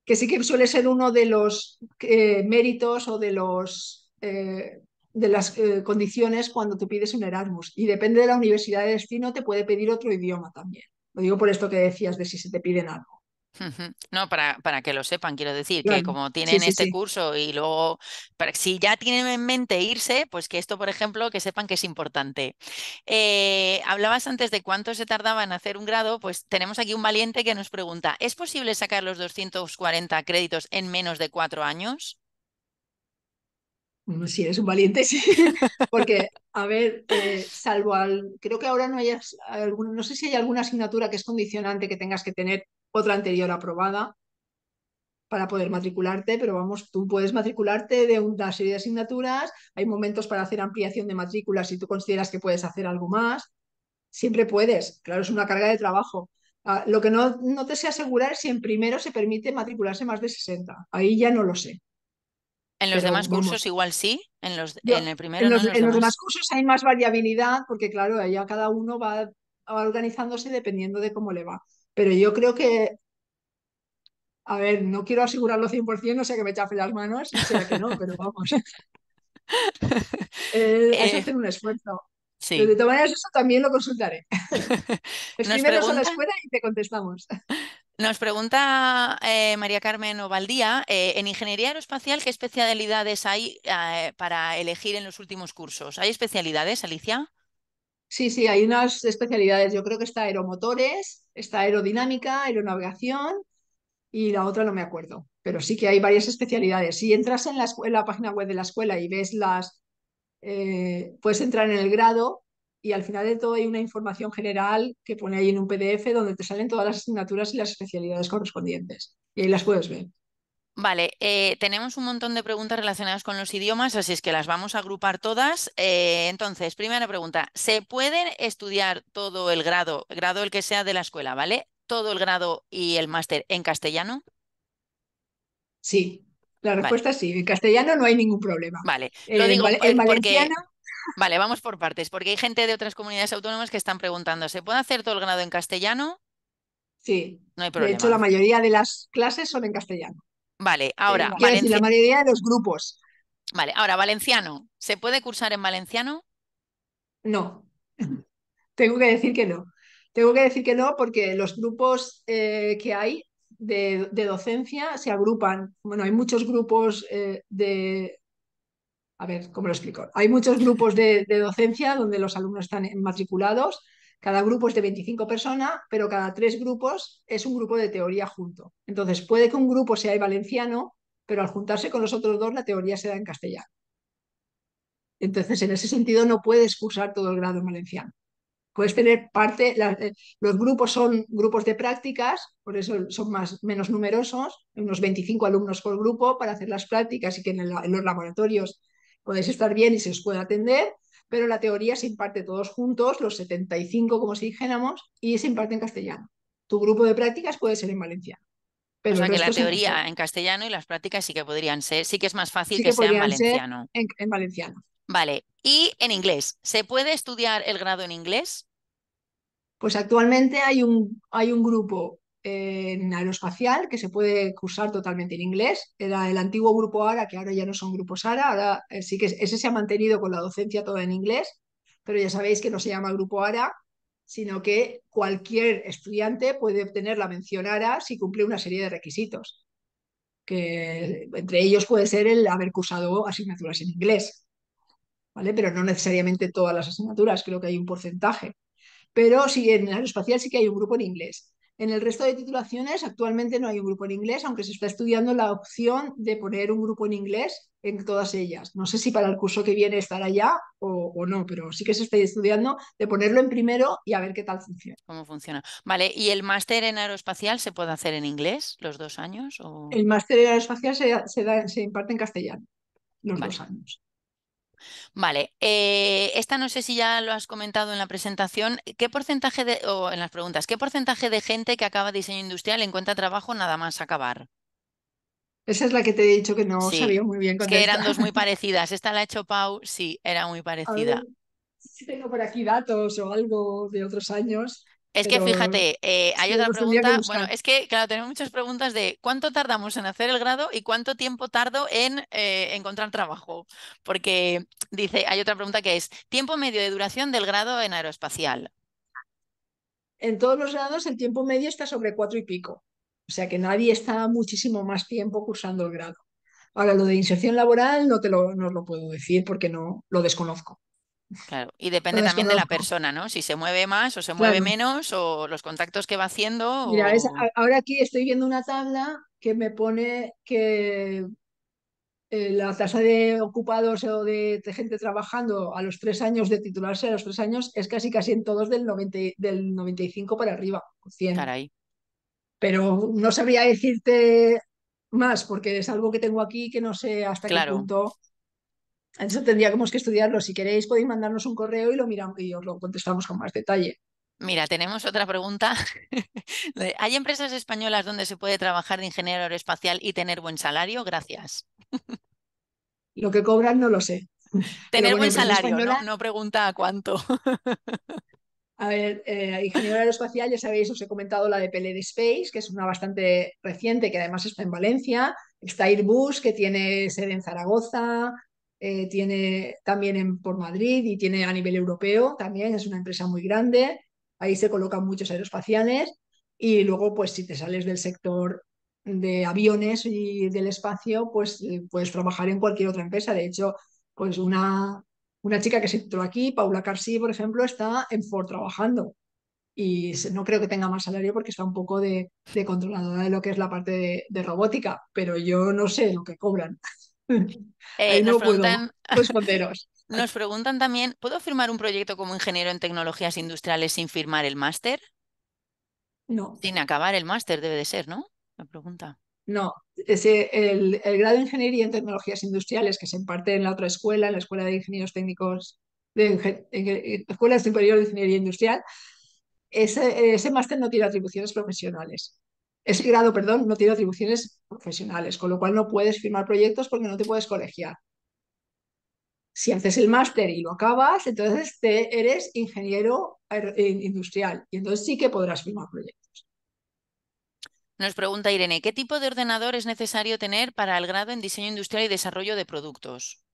Que sí que suele ser uno de los eh, méritos o de los eh, de las eh, condiciones cuando te pides un Erasmus. Y depende de la universidad de destino, te puede pedir otro idioma también. Lo digo por esto que decías de si se te piden algo. No, para, para, que lo sepan, quiero decir, que como tienen este curso y luego, para, si ya tienen en mente irse, pues que esto, por ejemplo, que sepan que es importante. Eh, hablabas antes de cuánto se tardaba en hacer un grado, pues tenemos aquí un valiente que nos pregunta, ¿es posible sacar los 240 créditos en menos de cuatro años? Si eres un valiente, sí. Porque, a ver, eh, salvo al. Creo que ahora no hay. no sé si hay alguna asignatura que es condicionante que tengas que tener otra anterior aprobada para poder matricularte, pero vamos, tú puedes matricularte de una serie de asignaturas. Hay momentos para hacer ampliación de matrículas si tú consideras que puedes hacer algo más. Siempre puedes. Claro, es una carga de trabajo. Ah, lo que no, no te sé asegurar es si en primero se permite matricularse más de 60. Ahí ya no lo sé. En los demás cursos igual sí, en, los, en el primero. En los, demás. cursos hay más variabilidad porque claro, allá cada uno va, organizándose dependiendo de cómo le va. Pero yo creo que a ver, no quiero asegurarlo 100%, no sé que me chafe las manos, o sea que no, pero vamos. Eh, eh, hacer un esfuerzo. Sí. de todas maneras, eso también lo consultaré. Escríbenos a la escuela y te contestamos. Nos pregunta eh, María Carmen Ovaldía, eh, en ingeniería aeroespacial, ¿qué especialidades hay eh, para elegir en los últimos cursos? ¿Hay especialidades, Alicia? Sí, sí, hay unas especialidades. Yo creo que está aeromotores, está aerodinámica, aeronavegación y la otra no me acuerdo. Pero sí que hay varias especialidades. Si entras en la, en la página web de la escuela y ves las, puedes entrar en el grado y al final de todo hay una información general que pone ahí en un PDF donde te salen todas las asignaturas y las especialidades correspondientes. Y ahí las puedes ver. Vale, eh, tenemos un montón de preguntas relacionadas con los idiomas, así es que las vamos a agrupar todas. Eh, entonces, primera pregunta, ¿se pueden estudiar todo el grado, grado el que sea de la escuela, ¿vale? Todo el grado y el máster en castellano. Sí, la respuesta es sí. En castellano no hay ningún problema. Vale, lo el, digo valenciano Vale, vamos por partes, porque hay gente de otras comunidades autónomas que están preguntando, ¿se puede hacer todo el grado en castellano? Sí. No hay problema. De hecho, la mayoría de las clases son en castellano. Vale, ahora. la mayoría de los grupos. Vale, ahora, valenciano. ¿Se puede cursar en valenciano? No. Tengo que decir que no. Tengo que decir que no porque los grupos eh, que hay de, docencia se agrupan. Bueno, hay muchos grupos eh, de, a ver, ¿cómo lo explico? Hay muchos grupos de, docencia donde los alumnos están matriculados, cada grupo es de 25 personas, pero cada tres grupos es un grupo de teoría junto. Entonces, puede que un grupo sea de valenciano, pero al juntarse con los otros dos, la teoría se da en castellano. Entonces, en ese sentido, no puedes cursar todo el grado en valenciano. Puedes tener parte, eh, los grupos son grupos de prácticas, por eso son más, menos numerosos, unos 25 alumnos por grupo para hacer las prácticas y que en los laboratorios podéis estar bien y se os puede atender, pero la teoría se imparte todos juntos, los 75 como si dijéramos, y se imparte en castellano. Tu grupo de prácticas puede ser en valenciano. o sea que la teoría en castellano. y las prácticas sí que podrían ser, sí que es más fácil que, sea en valenciano. En, en valenciano. Vale, y en inglés, ¿se puede estudiar el grado en inglés? Pues actualmente hay un, hay un grupo en aeroespacial, que se puede cursar totalmente en inglés. Era el antiguo grupo ARA, que ahora ya no son grupos ARA, ahora eh, sí que ese se ha mantenido con la docencia toda en inglés, pero ya sabéis que no se llama grupo ARA, sino que cualquier estudiante puede obtener la mención ARA si cumple una serie de requisitos, que entre ellos puede ser el haber cursado asignaturas en inglés, ¿vale? Pero no necesariamente todas las asignaturas, creo que hay un porcentaje. Pero sí, en aeroespacial sí que hay un grupo en inglés. En el resto de titulaciones actualmente no hay un grupo en inglés, aunque se está estudiando la opción de poner un grupo en inglés en todas ellas. No sé si para el curso que viene estará ya o, no, pero sí que se está estudiando de ponerlo en primero y a ver qué tal funciona. ¿Cómo funciona? Vale, ¿y el máster en aeroespacial se puede hacer en inglés los dos años? O... El máster en aeroespacial se, se, imparte en castellano los dos años. Vale, eh, esta no sé si ya lo has comentado en la presentación, ¿qué porcentaje de, o en las preguntas, qué porcentaje de gente que acaba diseño industrial encuentra trabajo nada más acabar? Esa es la que te he dicho que no sabía muy bien que eran dos muy parecidas, esta la ha hecho Pau, sí, era muy parecida. si tengo por aquí datos o algo de otros años. Es que fíjate, eh, hay otra pregunta. Bueno, es que, claro, tenemos muchas preguntas de cuánto tardamos en hacer el grado y cuánto tiempo tardo en eh, encontrar trabajo. Porque dice, hay otra pregunta que es: ¿tiempo medio de duración del grado en aeroespacial? En todos los grados, el tiempo medio está sobre cuatro y pico. O sea que nadie está muchísimo más tiempo cursando el grado. Ahora, lo de inserción laboral no te lo, no lo puedo decir porque no lo desconozco y depende también de la persona, ¿no? Si se mueve más o se mueve menos o los contactos que va haciendo. ahora aquí estoy viendo una tabla que me pone que eh, la tasa de ocupados o de, gente trabajando a los tres años de titularse a los tres años es casi casi en todos del, del 95 para arriba, Pero no sabría decirte más porque es algo que tengo aquí que no sé hasta qué punto eso tendríamos que estudiarlo. Si queréis, podéis mandarnos un correo y lo miramos y os lo contestamos con más detalle. Mira, tenemos otra pregunta. ¿Hay empresas españolas donde se puede trabajar de ingeniero aeroespacial y tener buen salario? Gracias. Lo que cobran no lo sé. Tener buen salario, no, pregunta a cuánto. A ver, eh, ingeniero aeroespacial, ya sabéis, os he comentado la de Peled Space, que es una bastante reciente, que además está en Valencia. Está Airbus, que tiene sede en Zaragoza. Eh, tiene también por Madrid y tiene a nivel europeo también, es una empresa muy grande, ahí se colocan muchos aeroespaciales y luego pues si te sales del sector de aviones y del espacio, pues eh, puedes trabajar en cualquier otra empresa. De hecho, pues una, una chica que se entró aquí, Paula Carsi, por ejemplo, está en Ford trabajando y no creo que tenga más salario porque está un poco de, de controladora de lo que es la parte de robótica, pero yo no sé lo que cobran. Eh, nos, preguntan, también, ¿puedo firmar un proyecto como ingeniero en tecnologías industriales sin firmar el máster? No. Sin acabar el máster debe de ser, ¿no? La pregunta. No, el, grado de ingeniería en tecnologías industriales que se imparte en la otra escuela, en la Escuela de Ingenieros Técnicos, de Escuela Superior de Ingeniería Industrial, ese máster no tiene atribuciones profesionales ese grado, perdón, no tiene atribuciones profesionales, con lo cual no puedes firmar proyectos porque no te puedes colegiar. Si haces el máster y lo acabas, entonces te eres ingeniero eh, industrial y entonces sí que podrás firmar proyectos. Nos pregunta Irene, ¿qué tipo de ordenador es necesario tener para el grado en diseño industrial y desarrollo de productos?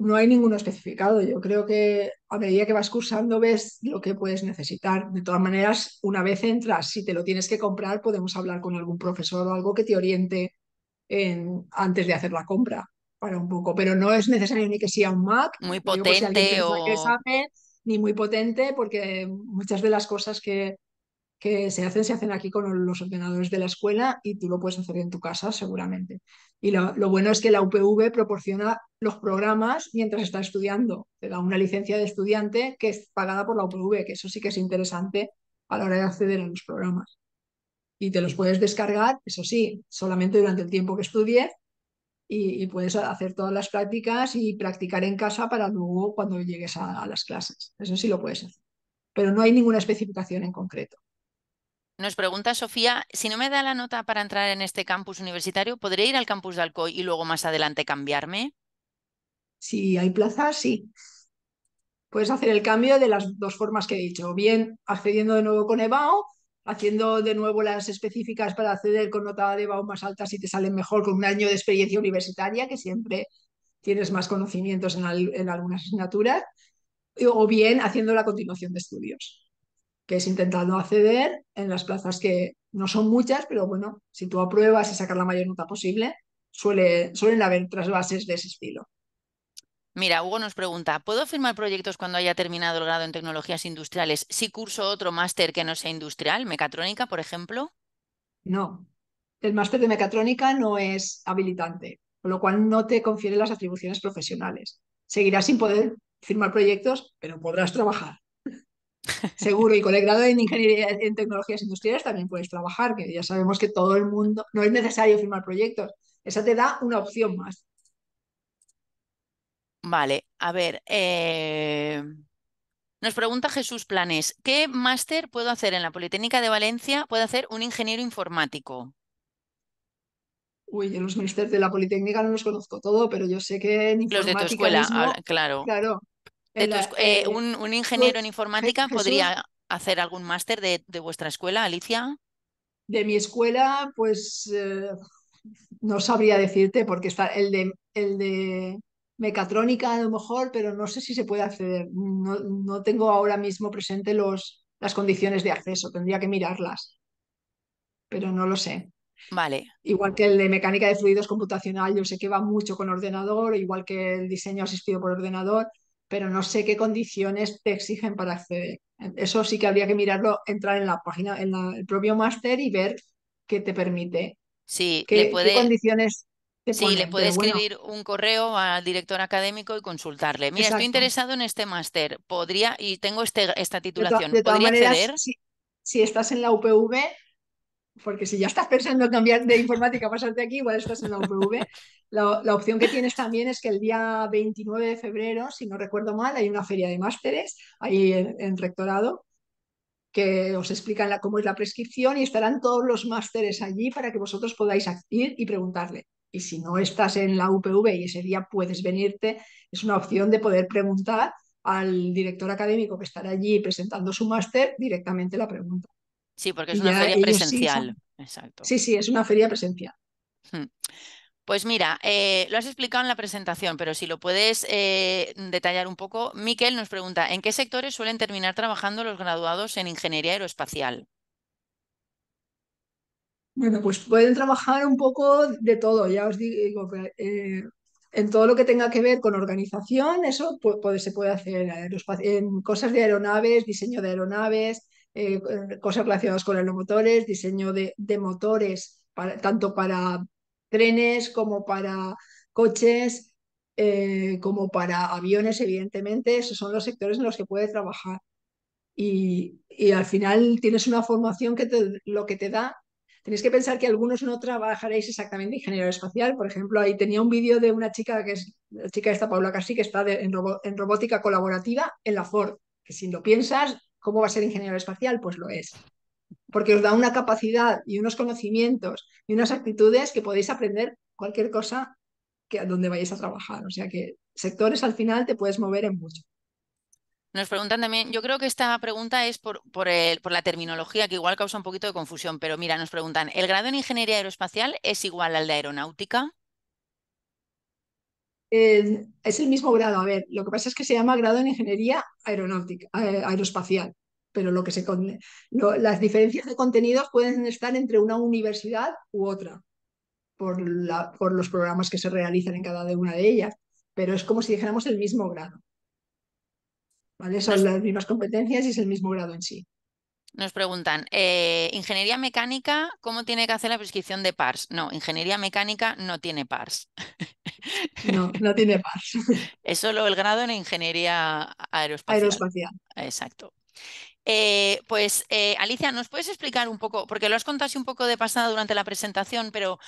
no hay ninguno especificado. Yo creo que a medida que vas cursando ves lo que puedes necesitar. De todas maneras, una vez entras, si te lo tienes que comprar, podemos hablar con algún profesor o algo que te oriente en, antes de hacer la compra para un poco. Pero no es necesario ni que sea un Mac, muy potente ni muy potente, porque muchas de las cosas que que se hacen, se hacen aquí con los ordenadores de la escuela y tú lo puedes hacer en tu casa seguramente. Y lo, bueno es que la UPV proporciona los programas mientras estás estudiando. Te da una licencia de estudiante que es pagada por la UPV, que eso sí que es interesante a la hora de acceder a los programas. Y te los puedes descargar, eso sí, solamente durante el tiempo que estudies y, puedes hacer todas las prácticas y practicar en casa para luego cuando llegues a las clases. Eso sí lo puedes hacer. Pero no hay ninguna especificación en concreto. Nos pregunta Sofía, si no me da la nota para entrar en este campus universitario, ¿podré ir al campus de Alcoy y luego más adelante cambiarme? Si hay plaza, sí. Puedes hacer el cambio de las dos formas que he dicho, bien accediendo de nuevo con EBAO, haciendo de nuevo las específicas para acceder con nota de EBAO más alta si te salen mejor con un año de experiencia universitaria, que siempre tienes más conocimientos en, en algunas asignaturas, o bien haciendo la continuación de estudios que es intentando acceder en las plazas que no son muchas, pero bueno, si tú apruebas y sacas la mayor nota posible, suele, suelen haber trasvases de ese estilo. Mira, Hugo nos pregunta, ¿puedo firmar proyectos cuando haya terminado el grado en tecnologías industriales si curso otro máster que no sea industrial, mecatrónica, por ejemplo? No, el máster de mecatrónica no es habilitante, con lo cual no te confiere las atribuciones profesionales. Seguirás sin poder firmar proyectos, pero podrás trabajar. Seguro, y con el grado en ingeniería en tecnologías industriales también puedes trabajar, que ya sabemos que todo el mundo, no es necesario firmar proyectos, esa te da una opción más. Vale, a ver, eh, nos pregunta Jesús Planes, ¿qué máster puedo hacer en la Politécnica de Valencia? ¿Puede hacer un ingeniero informático? Uy, yo los másteres de la Politécnica no los conozco todo, pero yo sé que en informática Los de tu escuela, ah, claro. Claro, eh, eh, un, ingeniero en informática podría hacer algún máster de, vuestra escuela, Alicia? De mi escuela, pues eh, no sabría decirte, porque está el de, el de mecatrónica a lo mejor, pero no sé si se puede hacer No, tengo ahora mismo presente los, las condiciones de acceso, tendría que mirarlas, pero no lo sé. Vale. Igual que el de mecánica de fluidos computacional, yo sé que va mucho con ordenador, igual que el diseño asistido por ordenador, pero no sé qué condiciones te exigen para acceder. Eso sí que habría que mirarlo, entrar en la página, en el propio máster y ver qué te permite. Sí, qué, le puede... condiciones Sí, le puede escribir un correo al director académico y consultarle. Mira, estoy interesado en este máster, podría, y tengo este, esta titulación, ¿podría acceder? si, estás en la UPV, porque si ya estás pensando en cambiar de informática, pasarte aquí, igual estás en la UPV. La, opción que tienes también es que el día 29 de febrero, si no recuerdo mal, hay una feria de másteres ahí en, rectorado que os explican cómo es la prescripción y estarán todos los másteres allí para que vosotros podáis ir y preguntarle. Y si no estás en la UPV y ese día puedes venirte, es una opción de poder preguntar al director académico que estará allí presentando su máster directamente la pregunta. Sí, porque es una feria presencial. Sí, Exacto. Sí, sí, es una feria presencial. Hmm. Pues mira, eh, lo has explicado en la presentación, pero si lo puedes eh, detallar un poco, Miquel nos pregunta, ¿en qué sectores suelen terminar trabajando los graduados en ingeniería aeroespacial? Bueno, pues pueden trabajar un poco de todo, ya os digo, eh, en todo lo que tenga que ver con organización, eso se puede hacer en cosas de aeronaves, diseño de aeronaves, eh, cosas relacionadas con motores diseño de, motores, tanto para trenes como para coches, eh, como para aviones, evidentemente, esos son los sectores en los que puede trabajar. Y, al final tienes una formación que lo que te da tenéis que pensar que algunos no trabajaréis exactamente ingeniería espacial. Por ejemplo, ahí tenía un vídeo de una chica que es la chica esta Paula Casi que está en, en, robótica colaborativa en la Ford. Que si lo piensas, ¿Cómo va a ser ingeniero espacial? Pues lo es. Porque os da una capacidad y unos conocimientos y unas actitudes que podéis aprender cualquier cosa a donde vayáis a trabajar. O sea que sectores al final te puedes mover en mucho. Nos preguntan también, yo creo que esta pregunta es por, por, el, por, la terminología, que igual causa un poquito de confusión, pero mira, nos preguntan, ¿el grado en ingeniería aeroespacial es igual al de aeronáutica? Eh, es el mismo grado, a ver, lo que pasa es que se llama grado en ingeniería aeronáutica, eh, aeroespacial, pero lo que se las diferencias de contenidos pueden estar entre una universidad u otra por, los programas que se realizan en cada una de ellas, pero es como si dijéramos el mismo grado. ¿Vale? Son las mismas competencias y es el mismo grado en sí. Nos preguntan, eh, ingeniería mecánica, ¿cómo tiene que hacer la prescripción de PARS? No, ingeniería mecánica no tiene PARS. No, no tiene PARS. Es solo el grado en ingeniería aeroespacial. Exacto. Eh, pues eh, Alicia, ¿nos puedes explicar un poco, porque lo has contado así un poco de pasada durante la presentación, pero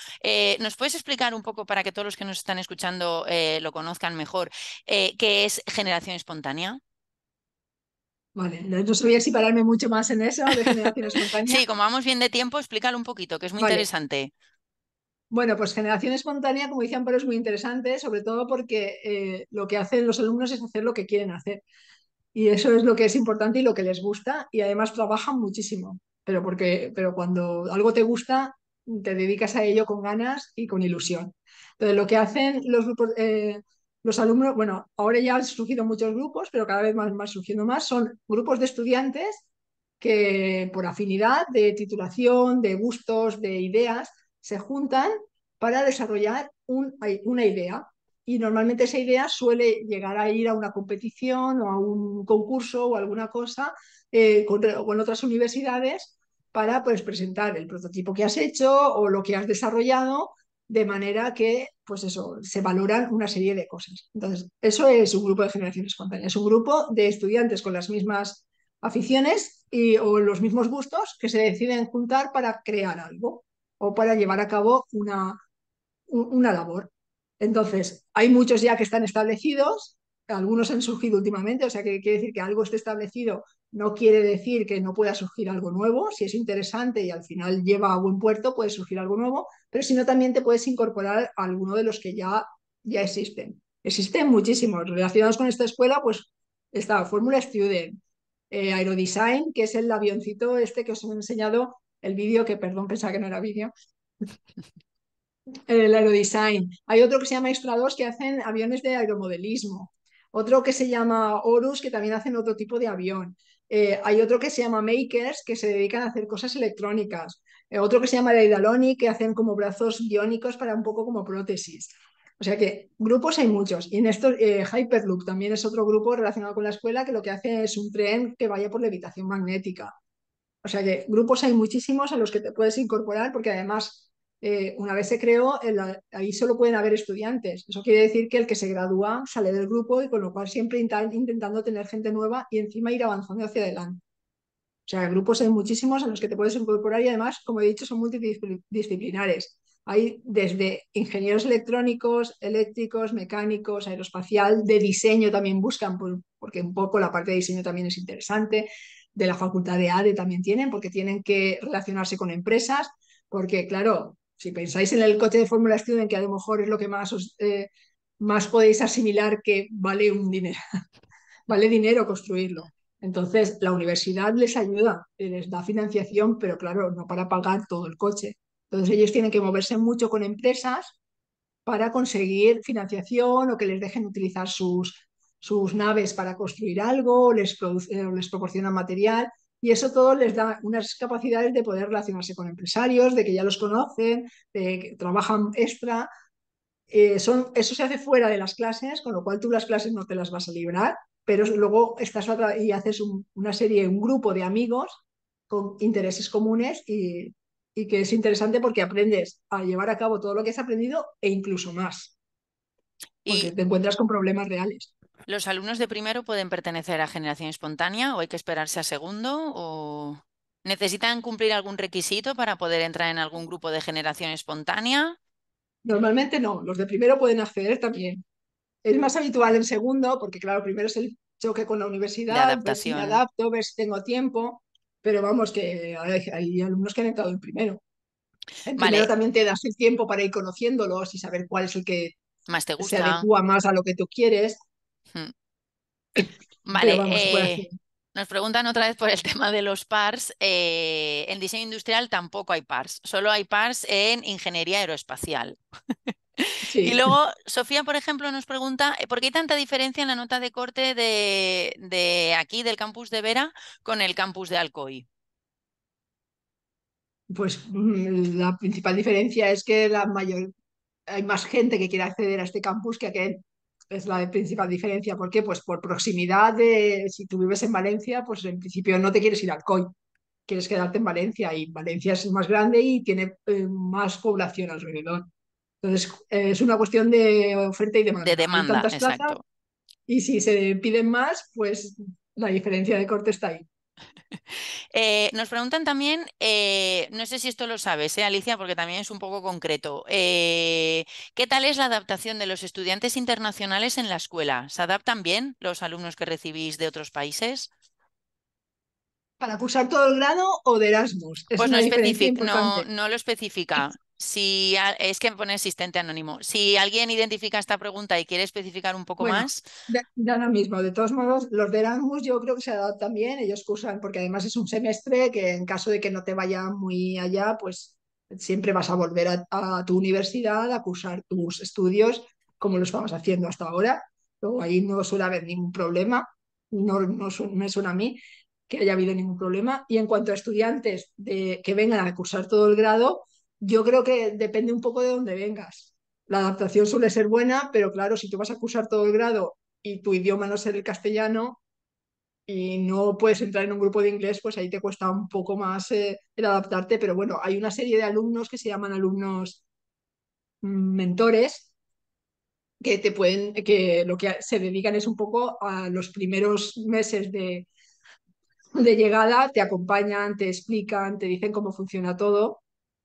¿nos puedes explicar un poco para que todos los que nos están escuchando lo conozcan mejor, qué es generación espontánea? Vale, no, sabía si pararme mucho más en eso de generación espontánea. Sí, como vamos bien de tiempo, explícalo un poquito, que es muy interesante. Bueno, pues generación espontánea, como decían, pero es muy interesante, sobre todo porque eh, lo que hacen los alumnos es hacer lo que quieren hacer. Y eso es lo que es importante y lo que les gusta. Y además trabajan muchísimo, pero, porque, pero cuando algo te gusta, te dedicas a ello con ganas y con ilusión. Entonces, lo que hacen los grupos... Eh, los alumnos, bueno, ahora ya han surgido muchos grupos, pero cada vez más, surgiendo más, son grupos de estudiantes que por afinidad de titulación, de gustos, de ideas, se juntan para desarrollar una idea. Y normalmente esa idea suele llegar a ir a una competición o a un concurso o alguna cosa eh, con, otras universidades para pues, presentar el prototipo que has hecho o lo que has desarrollado de manera que, pues eso, se valoran una serie de cosas. Entonces, eso es un grupo de generación espontánea, es un grupo de estudiantes con las mismas aficiones y, o los mismos gustos que se deciden juntar para crear algo o para llevar a cabo una, una labor. Entonces, hay muchos ya que están establecidos, algunos han surgido últimamente, o sea que quiere decir que algo esté establecido no quiere decir que no pueda surgir algo nuevo. Si es interesante y al final lleva a buen puerto, puede surgir algo nuevo, pero si no, también te puedes incorporar a alguno de los que ya, ya existen. Existen muchísimos relacionados con esta escuela, pues está Fórmula Student, eh, Aerodesign, que es el avioncito este que os he enseñado, el vídeo, que perdón, pensaba que no era vídeo. el aerodesign. Hay otro que se llama Extra que hacen aviones de aeromodelismo. Otro que se llama Horus que también hacen otro tipo de avión. Eh, hay otro que se llama Makers, que se dedican a hacer cosas electrónicas. Eh, otro que se llama Leidaloni, que hacen como brazos iónicos para un poco como prótesis. O sea que grupos hay muchos. Y en esto eh, Hyperloop también es otro grupo relacionado con la escuela que lo que hace es un tren que vaya por levitación magnética. O sea que grupos hay muchísimos a los que te puedes incorporar porque además eh, una vez se creó, ahí solo pueden haber estudiantes. Eso quiere decir que el que se gradúa sale del grupo y con lo cual siempre intentando tener gente nueva y encima ir avanzando hacia adelante. O sea, grupos hay muchísimos en los que te puedes incorporar y además, como he dicho, son multidisciplinares. Hay desde ingenieros electrónicos, eléctricos, mecánicos, aeroespacial, de diseño también buscan, porque un poco la parte de diseño también es interesante. De la facultad de ADE también tienen, porque tienen que relacionarse con empresas, porque claro, si pensáis en el coche de Fórmula Student, que a lo mejor es lo que más eh, más podéis asimilar que vale un dinero, vale dinero construirlo. Entonces, la universidad les ayuda, eh, les da financiación, pero claro, no para pagar todo el coche. Entonces, ellos tienen que moverse mucho con empresas para conseguir financiación o que les dejen utilizar sus, sus naves para construir algo, les, les proporcionan material y eso todo les da unas capacidades de poder relacionarse con empresarios, de que ya los conocen, de que trabajan extra. Eh, son, eso se hace fuera de las clases, con lo cual tú las clases no te las vas a librar, pero luego estás otra, y haces una serie, un grupo de amigos con intereses comunes y, que es interesante porque aprendes a llevar a cabo todo lo que has aprendido e incluso más. Porque te encuentras con problemas reales. ¿Los alumnos de primero pueden pertenecer a generación espontánea o hay que esperarse a segundo? ¿O necesitan cumplir algún requisito para poder entrar en algún grupo de generación espontánea? Normalmente no, los de primero pueden acceder también. Es más habitual en segundo, porque claro, primero es el choque con la universidad, adaptación. si me adapto, ver si tengo tiempo, pero vamos, que hay, alumnos que han entrado en primero. En primero también te das el tiempo para ir conociéndolos y saber cuál es el que más te gusta. se adecua más a lo que tú quieres. Hmm. Vale, eh, nos preguntan otra vez por el tema de los pars. Eh, en diseño industrial tampoco hay pars, solo hay pars en ingeniería aeroespacial. Y luego, Sofía, por ejemplo, nos pregunta, eh, ¿por qué hay tanta diferencia en la nota de corte de, aquí, del campus de Vera, con el campus de Alcoy? Pues mm, la principal diferencia es que la mayor, hay más gente que quiere acceder a este campus que a aquel es la principal diferencia. ¿Por qué? Pues por proximidad de, si tú vives en Valencia, pues en principio no te quieres ir al COI, quieres quedarte en Valencia y Valencia es más grande y tiene eh, más población alrededor. Entonces, eh, es una cuestión de oferta y demanda. De demanda, exacto. y si se piden más, pues la diferencia de corte está ahí. Eh, nos preguntan también, eh, no sé si esto lo sabes, eh, Alicia, porque también es un poco concreto. ¿Qué tal es la adaptación de los estudiantes internacionales en la escuela? ¿Se adaptan bien los alumnos que recibís de otros países? ¿Para cursar todo el grado o de Erasmus? pues no, no, lo especifica si es que pone asistente anónimo. Si alguien identifica esta pregunta y quiere especificar un poco más. Da lo mismo. De todos modos, los de Erasmus yo creo que se ha dado también. Ellos cursan porque además es un semestre que en caso de que no te vaya muy allá, pues siempre vas a volver a, tu universidad a cursar tus estudios como lo vamos haciendo hasta ahora. Luego ahí no suele haber ningún problema. No, no su me suena a mí que haya habido ningún problema. Y en cuanto a estudiantes que vengan a cursar todo el grado, yo creo que depende un poco de dónde vengas. La adaptación suele ser buena, pero claro, si tú vas a cursar todo el grado y tu idioma no es el castellano y no puedes entrar en un grupo de inglés, pues ahí te cuesta un poco más eh, el adaptarte. Pero bueno, hay una serie de alumnos que se llaman alumnos mm, mentores que te pueden, que lo que se dedican es un poco a los primeros meses de, de llegada, te acompañan, te explican, te dicen cómo funciona todo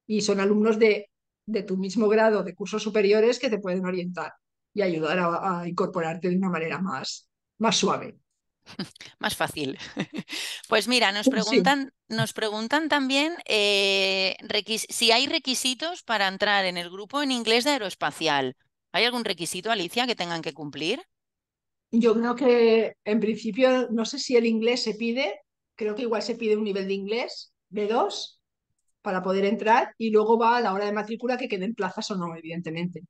y son alumnos de, de tu mismo grado de cursos superiores que te pueden orientar y ayudar a, incorporarte de una manera más, más suave. Más fácil. Pues mira, nos preguntan, nos preguntan también eh, si hay requisitos para entrar en el grupo en inglés de aeroespacial. ¿Hay algún requisito, Alicia, que tengan que cumplir? Yo creo que en principio, no sé si el inglés se pide, creo que igual se pide un nivel de inglés B2 para poder entrar y luego va a la hora de matrícula que queden plazas o no, evidentemente.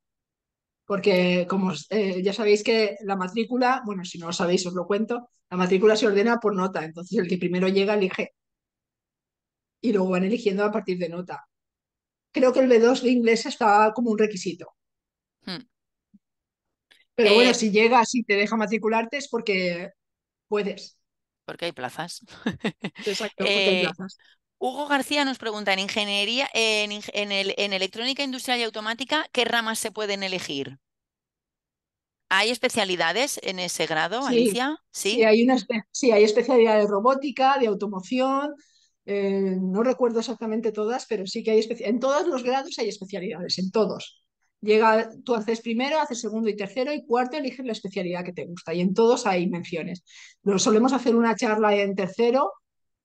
Porque como eh, ya sabéis que la matrícula, bueno, si no lo sabéis os lo cuento, la matrícula se ordena por nota, entonces el que primero llega elige y luego van eligiendo a partir de nota. Creo que el B2 de inglés está como un requisito. Hmm. Pero bueno, eh, si llegas y te deja matricularte es porque puedes. Porque hay plazas. Exacto, porque hay eh, plazas. Hugo García nos pregunta, en ingeniería, en, electrónica industrial y automática, ¿qué ramas se pueden elegir? ¿Hay especialidades en ese grado, Alicia? ¿Sí? hay hay especialidades de robótica, de automoción, eh, no recuerdo exactamente todas, pero sí que hay en todos los grados hay especialidades, en todos. Llega, tú haces primero, haces segundo y tercero y cuarto, eliges la especialidad que te gusta y en todos hay menciones. Nos solemos hacer una charla en tercero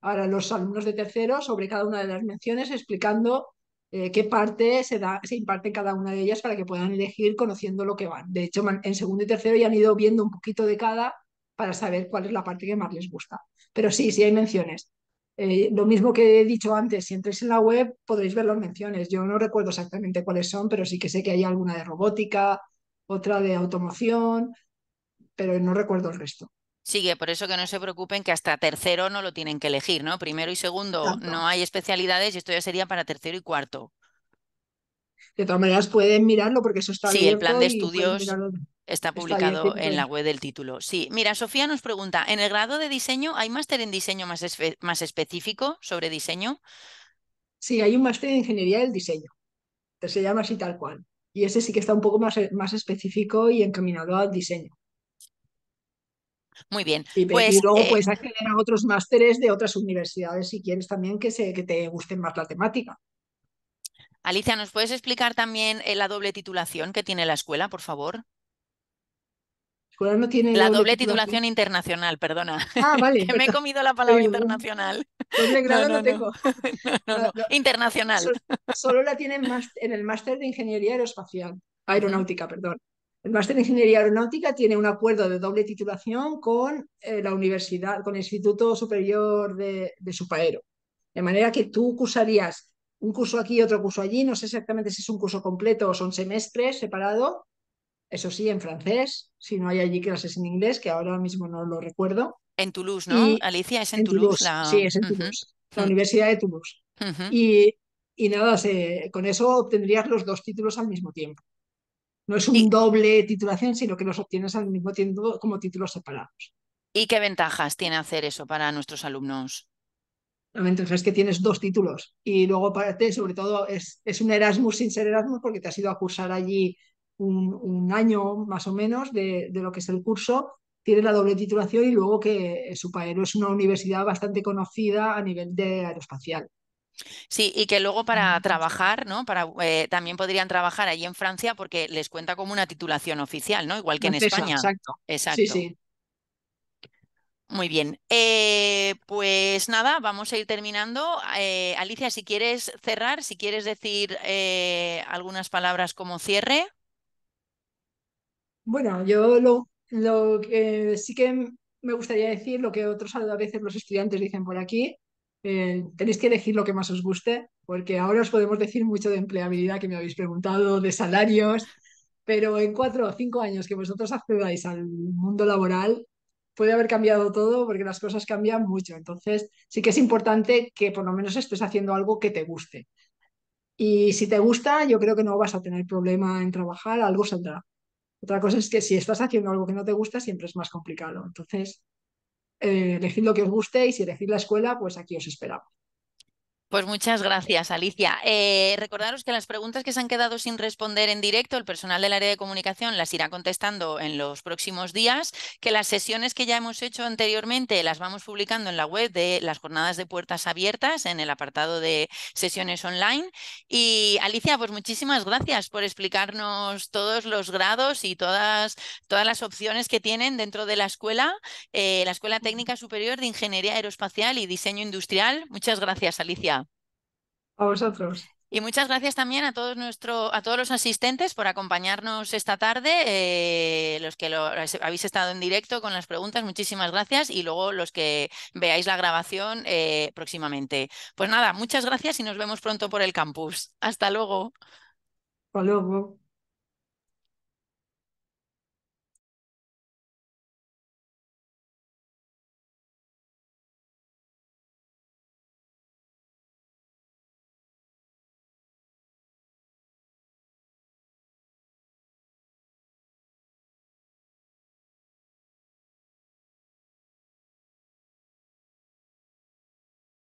ahora los alumnos de tercero sobre cada una de las menciones, explicando eh, qué parte se, da, se imparte cada una de ellas para que puedan elegir conociendo lo que van. De hecho, en segundo y tercero ya han ido viendo un poquito de cada para saber cuál es la parte que más les gusta. Pero sí, sí hay menciones. Eh, lo mismo que he dicho antes, si entréis en la web podréis ver las menciones. Yo no recuerdo exactamente cuáles son, pero sí que sé que hay alguna de robótica, otra de automoción, pero no recuerdo el resto. Sigue, por eso que no se preocupen que hasta tercero no lo tienen que elegir, ¿no? Primero y segundo no hay especialidades y esto ya sería para tercero y cuarto. De todas maneras pueden mirarlo porque eso está Sí, el plan de estudios está publicado en la web del título. Sí, mira, Sofía nos pregunta, ¿en el grado de diseño hay máster en diseño más, más específico sobre diseño? Sí, hay un máster en ingeniería del diseño, que se llama así tal cual. Y ese sí que está un poco más, eh, más específico y encaminado al diseño. Muy bien. Y, pues, luego eh, puedes acceder a otros másteres de otras universidades si quieres también que, se, que te gusten más la temática. Alicia, ¿nos puedes explicar también eh, la doble titulación que tiene la escuela, por favor? no tiene la doble, titulación, internacional, perdona. Ah, vale. me he comido la palabra internacional. Pues no, no, no internacional. Solo, la tienen en el máster de ingeniería aeroespacial, aeronáutica, perdón. El máster de Ingeniería Aeronáutica tiene un acuerdo de doble titulación con eh, la universidad, con el Instituto Superior de, de Supaero. De manera que tú cursarías un curso aquí y otro curso allí. No sé exactamente si es un curso completo o son semestres separados. Eso sí, en francés, si no hay allí clases en inglés, que ahora mismo no lo recuerdo. En Toulouse, ¿no? Alicia, es en, Toulouse. la... Sí, es en Toulouse, la mm. Universidad de Toulouse. y, nada, con eso obtendrías los dos títulos al mismo tiempo. No es un doble titulación, sino que los obtienes al mismo tiempo como títulos separados. ¿Y qué ventajas tiene hacer eso para nuestros alumnos? La ventaja es que tienes dos títulos y luego para ti sobre todo, es, un Erasmus sin ser Erasmus porque te has ido a cursar allí un, año más o menos de, de, lo que es el curso, tienes la doble titulación y luego que Supaero es una universidad bastante conocida a nivel de aeroespacial. Sí, y que luego para mm. trabajar, ¿no? Para, eh, también podrían trabajar allí en Francia porque les cuenta como una titulación oficial, ¿no? Igual que en España. Exacto. Exacto. Sí, sí. Muy bien. Eh, pues nada, vamos a ir terminando. Eh, Alicia, si quieres cerrar, si quieres decir algunas palabras como cierre. Bueno, yo lo, lo que sí que me gustaría decir, lo que otros a veces los estudiantes dicen por aquí, eh, tenéis que elegir lo que más os guste, porque ahora os podemos decir mucho de empleabilidad que me habéis preguntado, de salarios, pero en cuatro o cinco años que vosotros accedáis al mundo laboral, puede haber cambiado todo porque las cosas cambian mucho. Entonces, sí que es importante que por lo menos estés haciendo algo que te guste. Y si te gusta, yo creo que no vas a tener problema en trabajar, algo saldrá. Otra cosa es que si estás haciendo algo que no te gusta, siempre es más complicado. Entonces, eh, elegid lo que os guste y si elegid la escuela, pues aquí os esperamos. Pues muchas gracias, Alicia. Eh, recordaros que las preguntas que se han quedado sin responder en directo, el personal del área de comunicación las irá contestando en los próximos días, que las sesiones que ya hemos hecho anteriormente las vamos publicando en la web de las jornadas de puertas abiertas, en el apartado de sesiones online. Y Alicia, pues muchísimas gracias por explicarnos todos los grados y todas, todas las opciones que tienen dentro de la escuela, eh, la Escuela Técnica Superior de Ingeniería Aeroespacial y Diseño Industrial. Muchas gracias, Alicia vosotros. Y muchas gracias también a todos nuestro, a todos los asistentes por acompañarnos esta tarde, eh, los que habéis estado en directo con las preguntas, muchísimas gracias y luego los que veáis la grabación eh, próximamente. Pues nada, muchas gracias y nos vemos pronto por el campus. Hasta luego. Hasta luego.